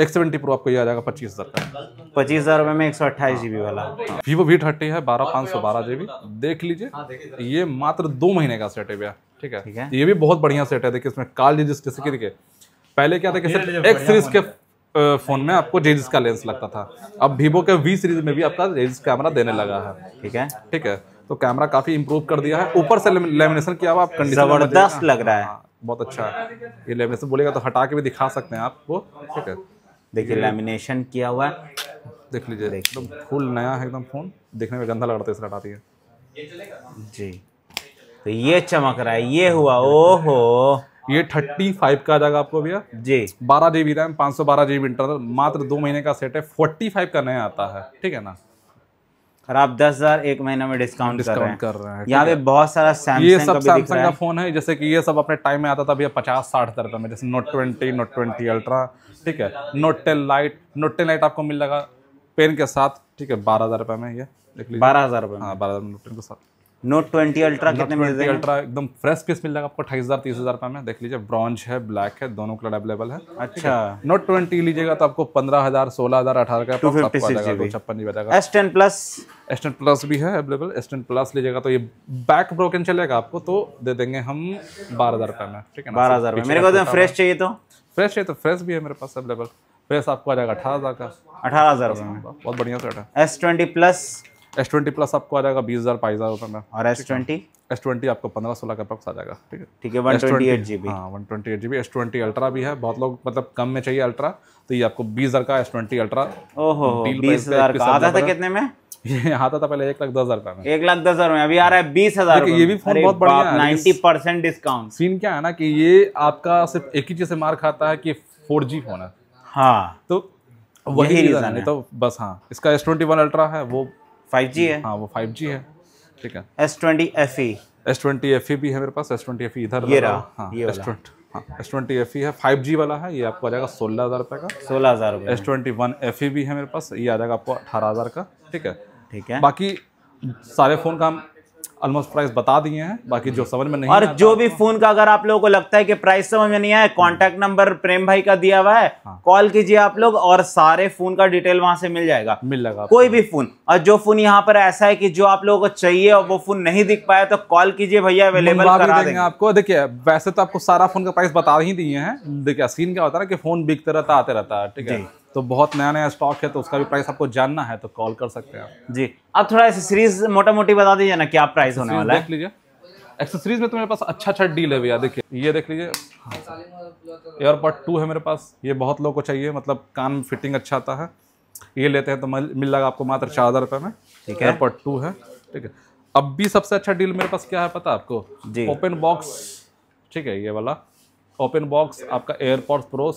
seventy pro आपको ये आ जाएगा पच्चीस हज़ार का पच्चीस हज़ार रुपये में एक सौ अट्ठाईस जी बी वाला वीवो वी थर्टी है बारह पाँच सौ बारह जी बी हाँ, देख लीजिए ये मात्र दो महीने का सेट है भैया ठीक है ये भी बहुत बढ़िया सेट है देखिए इसमें काल जिस जैसे देखिए पहले क्या था कि हाँ, सिर्फ एक सीरीज के फ़ोन में आपको रेजिस का लेंस लगता था अब वीवो के वी सीरीज में भी आपका रेजिस कैमरा देने लगा है ठीक है ठीक है तो कैमरा काफ़ी इंप्रूव कर दिया है ऊपर से लेमिनेशन किया हुआ आप कंडीशन जबरदस्त लग रहा है हाँ, बहुत अच्छा है ये लेमिनेशन बोलेगा तो हटा के भी दिखा सकते हैं आपको ठीक है देखिए लेमिनेशन किया हुआ देख लीजिए एकदम फुल नया है एकदम फ़ोन देखने में गंदा लग रहा था इसे हटाती है जी तो ये चमक रहा है ये हुआ ओहो ये थर्टी फाइव का आ जाएगा आपको भैया जी बारह जीबी रैम पाँच सौ बारह जीबी इंटरनल मात्र दो महीने का सेट है फोर्टी फाइव का नया आता है ठीक है ना खराब आप दस हजार एक महीने में डिस्काउंट डिस्काउंट कर रहे हैं, यहाँ पे बहुत सारा सैमसंग ये सब सैमसंग का फोन है जैसे कि ये सब अपने टाइम में आता था भैया पचास साठ हजार रुपए में जैसे note twenty note twenty ultra ठीक है note ten lite note ten lite आपको मिल जाएगा पेन के साथ ठीक है बारह हजार रुपये में ये बारह हजार रुपये हाँ बारह हजार नोट टेन के साथ नोट ट्वेंटी अल्ट्रा कितने में दे अल्ट्रा एकदम फ्रेश पीस मिल जाएगा आपको अठाईस हज़ार तीस हज़ार रुपये में देख लीजिए ब्रॉन्ज है ब्लैक है दोनों कलर अवेलेबल है अच्छा नोट ट्वेंटी लीजिएगा तो आपको पंद्रह हज़ार सोलह हज़ार अठारह का छप्पन जी बताएगा S ten plus S ten plus भी है अवेलेबल एस टेन प्लस लीजिएगा तो ये बैक ब्रोकन चलेगा आपको तो दे देंगे हम बारह हज़ार रुपये में ठीक है बारह हज़ार मेरे को फ्रेश तो चाहिए तो फ्रेश चाहिए तो फ्रेश भी है मेरे पास अवेलेबल फ्रेश आपको आ जाएगा अठारह हज़ार का अठारह हज़ार बहुत बढ़िया सेट है S twenty plus S twenty plus आपको आ जाएगा बीस हज़ार बाईस हज़ार रुपये में और एस ट्वेंटी एस ट्वेंटी आपको पंद्रह सोलह का पक्स आ जाएगा ठीक है ठीक है ट्वेंटी एट जी बी हाँ one twenty eight G B S twenty ultra भी है बहुत लोग मतलब कम में चाहिए अल्ट्रा तो ये आपको बीस हज़ार का एस ट्वेंटी अल्ट्रा ओहो बीस हज़ार का आता था कितने में [LAUGHS] ये आता था पहले एक लाख दस हजार रुपए में एक लाख दस हजार में अभी आ रहा है बीस हजार ये भी फोन बहुत बढ़िया नाइन्टी परसेंट डिस्काउंट सीन क्या है ना कि ये आपका सिर्फ एक ही चीज से मार खाता है कि फोर जी फोन है हाँ तो वही रीजन है तो बस हाँ इसका एस ट्वेंटी वन अल्ट्रा है वो 5G है हाँ वो 5G है ठीक है S twenty F E S twenty F E भी है मेरे पास एस ट्वेंटी एफ ई इधर ये रहा S twenty S twenty F E है फाइव जी वाला है ये आपको आ जाएगा सोलह हज़ार रुपये का सोलह हज़ार S twenty one F E भी है मेरे पास ये आ जाएगा आपको अठारह हज़ार का ठीक है ठीक है बाकी सारे फ़ोन का हम ऑलमोस्ट प्राइस बता दिए हैं बाकी जो समझ में नहीं और जो भी तो- फोन का अगर आप लोगों को लगता है कि प्राइस समझ में नहीं आया कांटेक्ट नंबर प्रेम भाई का दिया हुआ है हाँ। कॉल कीजिए आप लोग और सारे फोन का डिटेल वहां से मिल जाएगा मिल जाएगा कोई भी फोन और जो फोन यहाँ पर ऐसा है कि जो आप लोगों को चाहिए और वो फोन नहीं दिख पाया तो कॉल कीजिए भैया अवेलेबल देंगे आपको देखिये वैसे तो आपको सारा फोन का प्राइस बता ही दिए हैं देखिये सीन क्या होता है ना कि फोन बिकते रहता आते रहता है ठीक है तो बहुत नया नया स्टॉक है तो उसका भी प्राइस आपको जानना है तो कॉल कर सकते हैं जी अब थोड़ा सीरीज मोटा मोटी बता दीजिए ना क्या प्राइस होने वाला है देख लीजिए एक्सेसरीज में तो मेरे पास अच्छा अच्छा डील है भैया देखिए ये देख लीजिए एयरपॉड टू है मेरे पास ये बहुत लोग को चाहिए मतलब कान में फिटिंग अच्छा आता है ये लेते हैं तो मिल जाएगा आपको मात्र चार हज़ार रुपये में ठीक है एयरपॉड टू है ठीक है अब भी सबसे अच्छा डील मेरे पास क्या है पता आपको ओपन बॉक्स ठीक है ये वाला ओपन बॉक्स आपका AirPod pro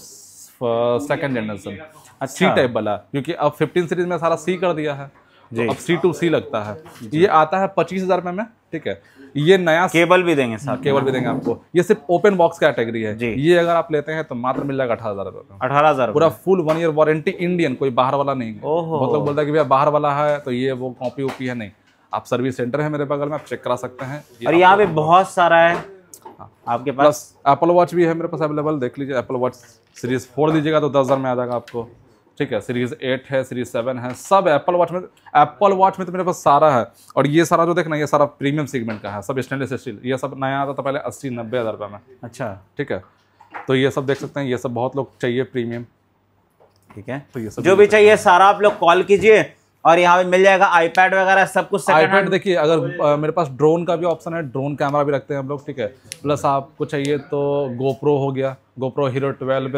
second generation C type वाला क्योंकि अब फिफ्टीन सीरीज में सारा सी कर दिया है तो अब सी टू सी लगता है ये आता है पच्चीस हजार रुपये में ठीक है ये नया केबल भी देंगे साथ केबल भी देंगे आपको ये सिर्फ ओपन बॉक्स कैटेगरी है ये अगर आप लेते हैं तो मात्र मिल जाएगा अठारह हजार रुपये अठारह हजार पूरा full one year warranty Indian कोई बाहर वाला नहीं मतलब बोलता है कि भैया बाहर वाला है तो ये वो कॉपी ओपी है नहीं आप सर्विस सेंटर है मेरे बगल में आप चेक करा सकते हैं और यहाँ पे बहुत सारा है हाँ। आपके पास एप्पल वॉच भी है मेरे पास अवेलेबल देख लीजिए एप्पल वॉच सीरीज़ फोर दीजिएगा तो दस हज़ार में आ जाएगा आपको ठीक है सीरीज़ एट है सीरीज़ सेवन है सब एप्पल वॉच में एप्पल वॉच में तो मेरे पास सारा है और ये सारा जो देखना ये सारा प्रीमियम सेगमेंट का है सब स्टेनलेस स्टील ये सब नया आता था पहले अस्सी नब्बे हज़ार रुपये में अच्छा ठीक है तो ये सब देख सकते हैं ये सब बहुत लोग चाहिए प्रीमियम ठीक है तो ये सब जो भी चाहिए सारा आप लोग कॉल कीजिए और यहाँ पे मिल जाएगा आईपैड वगैरह सब कुछ आईपैड देखिए अगर आ, मेरे पास ड्रोन का भी ऑप्शन है ड्रोन कैमरा भी रखते हैं हम लोग ठीक है प्लस आपको चाहिए तो गोप्रो हो गया GoPro hero twelve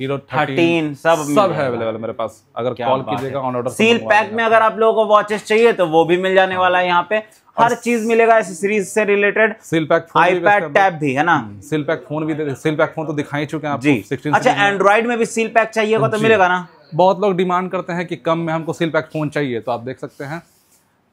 hero thirteen सब सब है अवेलेबल मेरे पास अगर कॉल कीजिएगा ऑन ऑर्डर सील पैक में अगर आप लोगों को वॉचेस चाहिए तो वो भी मिल जाने हाँ। वाला है यहाँ पे हर चीज मिलेगा इस सीरीज से related seal pack iPad tab भी है ना सील पैक फोन भी सील पैक फोन तो दिखाई चुके हैं आप जी अच्छा एंड्रॉइड में भी सील पैक चाहिए तो मिलेगा ना बहुत लोग डिमांड करते हैं कि कम में हमको सिल पैक फ़ोन चाहिए तो आप देख सकते हैं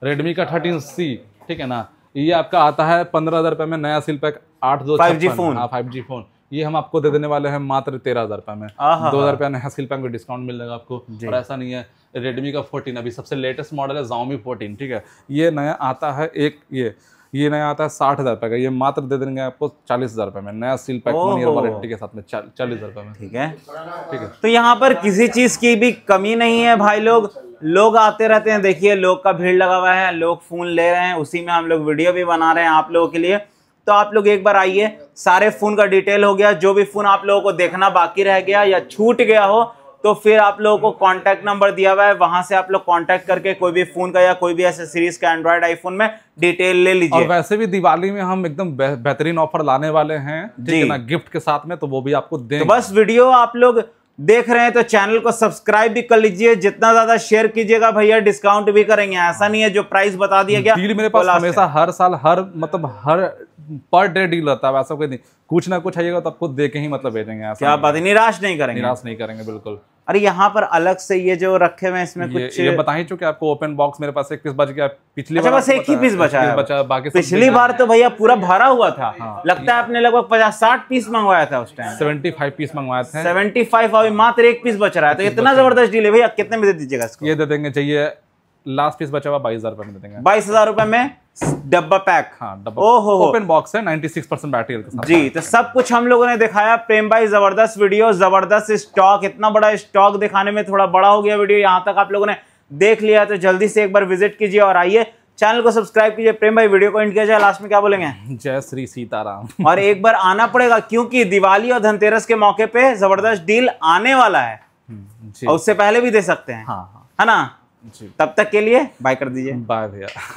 रेडमी का थर्टीन सी ठीक है ना ये आपका आता है पंद्रह हज़ार रुपये में नया सिल पैक आठ दो फाइव जी फ़ोन हाँ फाइव जी फ़ोन ये हम आपको दे देने वाले हैं मात्र तेरह हज़ार रुपये में दो हज़ार रुपया नया सिल पैक में डिस्काउंट मिल जाएगा आपको और ऐसा नहीं है रेडमी का फोर्टीन अभी सबसे लेटेस्ट मॉडल है जाओमी फोर्टीन ठीक है ये नया आता है एक ये ये नया आता है साठ हजार रुपए का ये मात्र दे देंगे आपको चालीस हजार रुपए में नया सील पैक वारंटी के साथ में चालीस हजार रुपए में ठीक है ठीक है तो यहाँ पर किसी चीज की भी कमी नहीं है भाई लोग लोग आते रहते हैं देखिए लोग का भीड़ लगा हुआ है लोग फोन ले रहे हैं उसी में हम लोग वीडियो भी बना रहे हैं आप लोगों के लिए तो आप लोग एक बार आइए सारे फोन का डिटेल हो गया जो भी फोन आप लोगों को देखना बाकी रह गया या छूट गया हो तो फिर आप लोगों को कॉन्टैक्ट नंबर दिया हुआ है वहां से आप लोग कॉन्टैक्ट करके कोई भी फोन का या कोई भी ऐसे सीरीज का एंड्रॉइड आईफोन में डिटेल ले लीजिए और वैसे भी दिवाली में हम एकदम बेहतरीन ऑफर लाने वाले हैं ठीक है ना गिफ्ट के साथ में तो वो भी आपको दे तो बस वीडियो आप लोग देख रहे हैं तो चैनल को सब्सक्राइब भी कर लीजिए जितना ज्यादा शेयर कीजिएगा भैया डिस्काउंट भी करेंगे ऐसा नहीं है जो प्राइस बता दिया गया डील मेरे पास हमेशा हर साल हर मतलब हर पर डे डील रहता है ऐसा कोई नहीं कुछ ना कुछ आइएगा तो आपको देखे ही मतलब भेजेंगे क्या बात है निराश नहीं करेंगे निराश नहीं करेंगे बिल्कुल अरे यहाँ पर अलग से ये जो रखे हुए इसमें कुछ ये बता ही चुके आपको ओपन बॉक्स मेरे पास एक पीस बच गया पिछली अच्छा बस एक ही पीस बचा है बचा बाकी पिछली बार तो भैया पूरा भरा हुआ था हाँ, लगता है आपने लगभग पचास साठ पीस मंगवाया था उस टाइम सेवेंटी फाइव पीस मंगवाया था सेवेंटी फाइव अभी मात्र एक पीस बच रहा है तो इतना जबरदस्त डील है भैया कितने में दे दीजिएगा ये दे देंगे चाहिए लास्ट पीस बचा हुआ बाईस हजार रुपए में दे देंगे बाईस हजार रुपए में डब्बा पैक हाँ डब्बा ओहो ओपन बॉक्स है 96 परसेंट बैटरी के साथ जी तो सब कुछ हम लोगों ने दिखाया प्रेम भाई जबरदस्त वीडियो जबरदस्त स्टॉक इतना बड़ा स्टॉक दिखाने में थोड़ा बड़ा हो गया वीडियो यहाँ तक आप लोगों ने देख लिया तो जल्दी से एक बार विजिट कीजिए और आइए चैनल को सब्सक्राइब कीजिए प्रेम भाई वीडियो को एंड किया जाए लास्ट में क्या बोलेंगे जय श्री सीताराम और एक बार आना पड़ेगा क्योंकि दिवाली और धनतेरस के मौके पे जबरदस्त डील आने वाला है हम्म, और उससे पहले भी दे सकते हैं हाँ, हाँ। है ना तब तक के लिए बाय कर दीजिए बाय भैया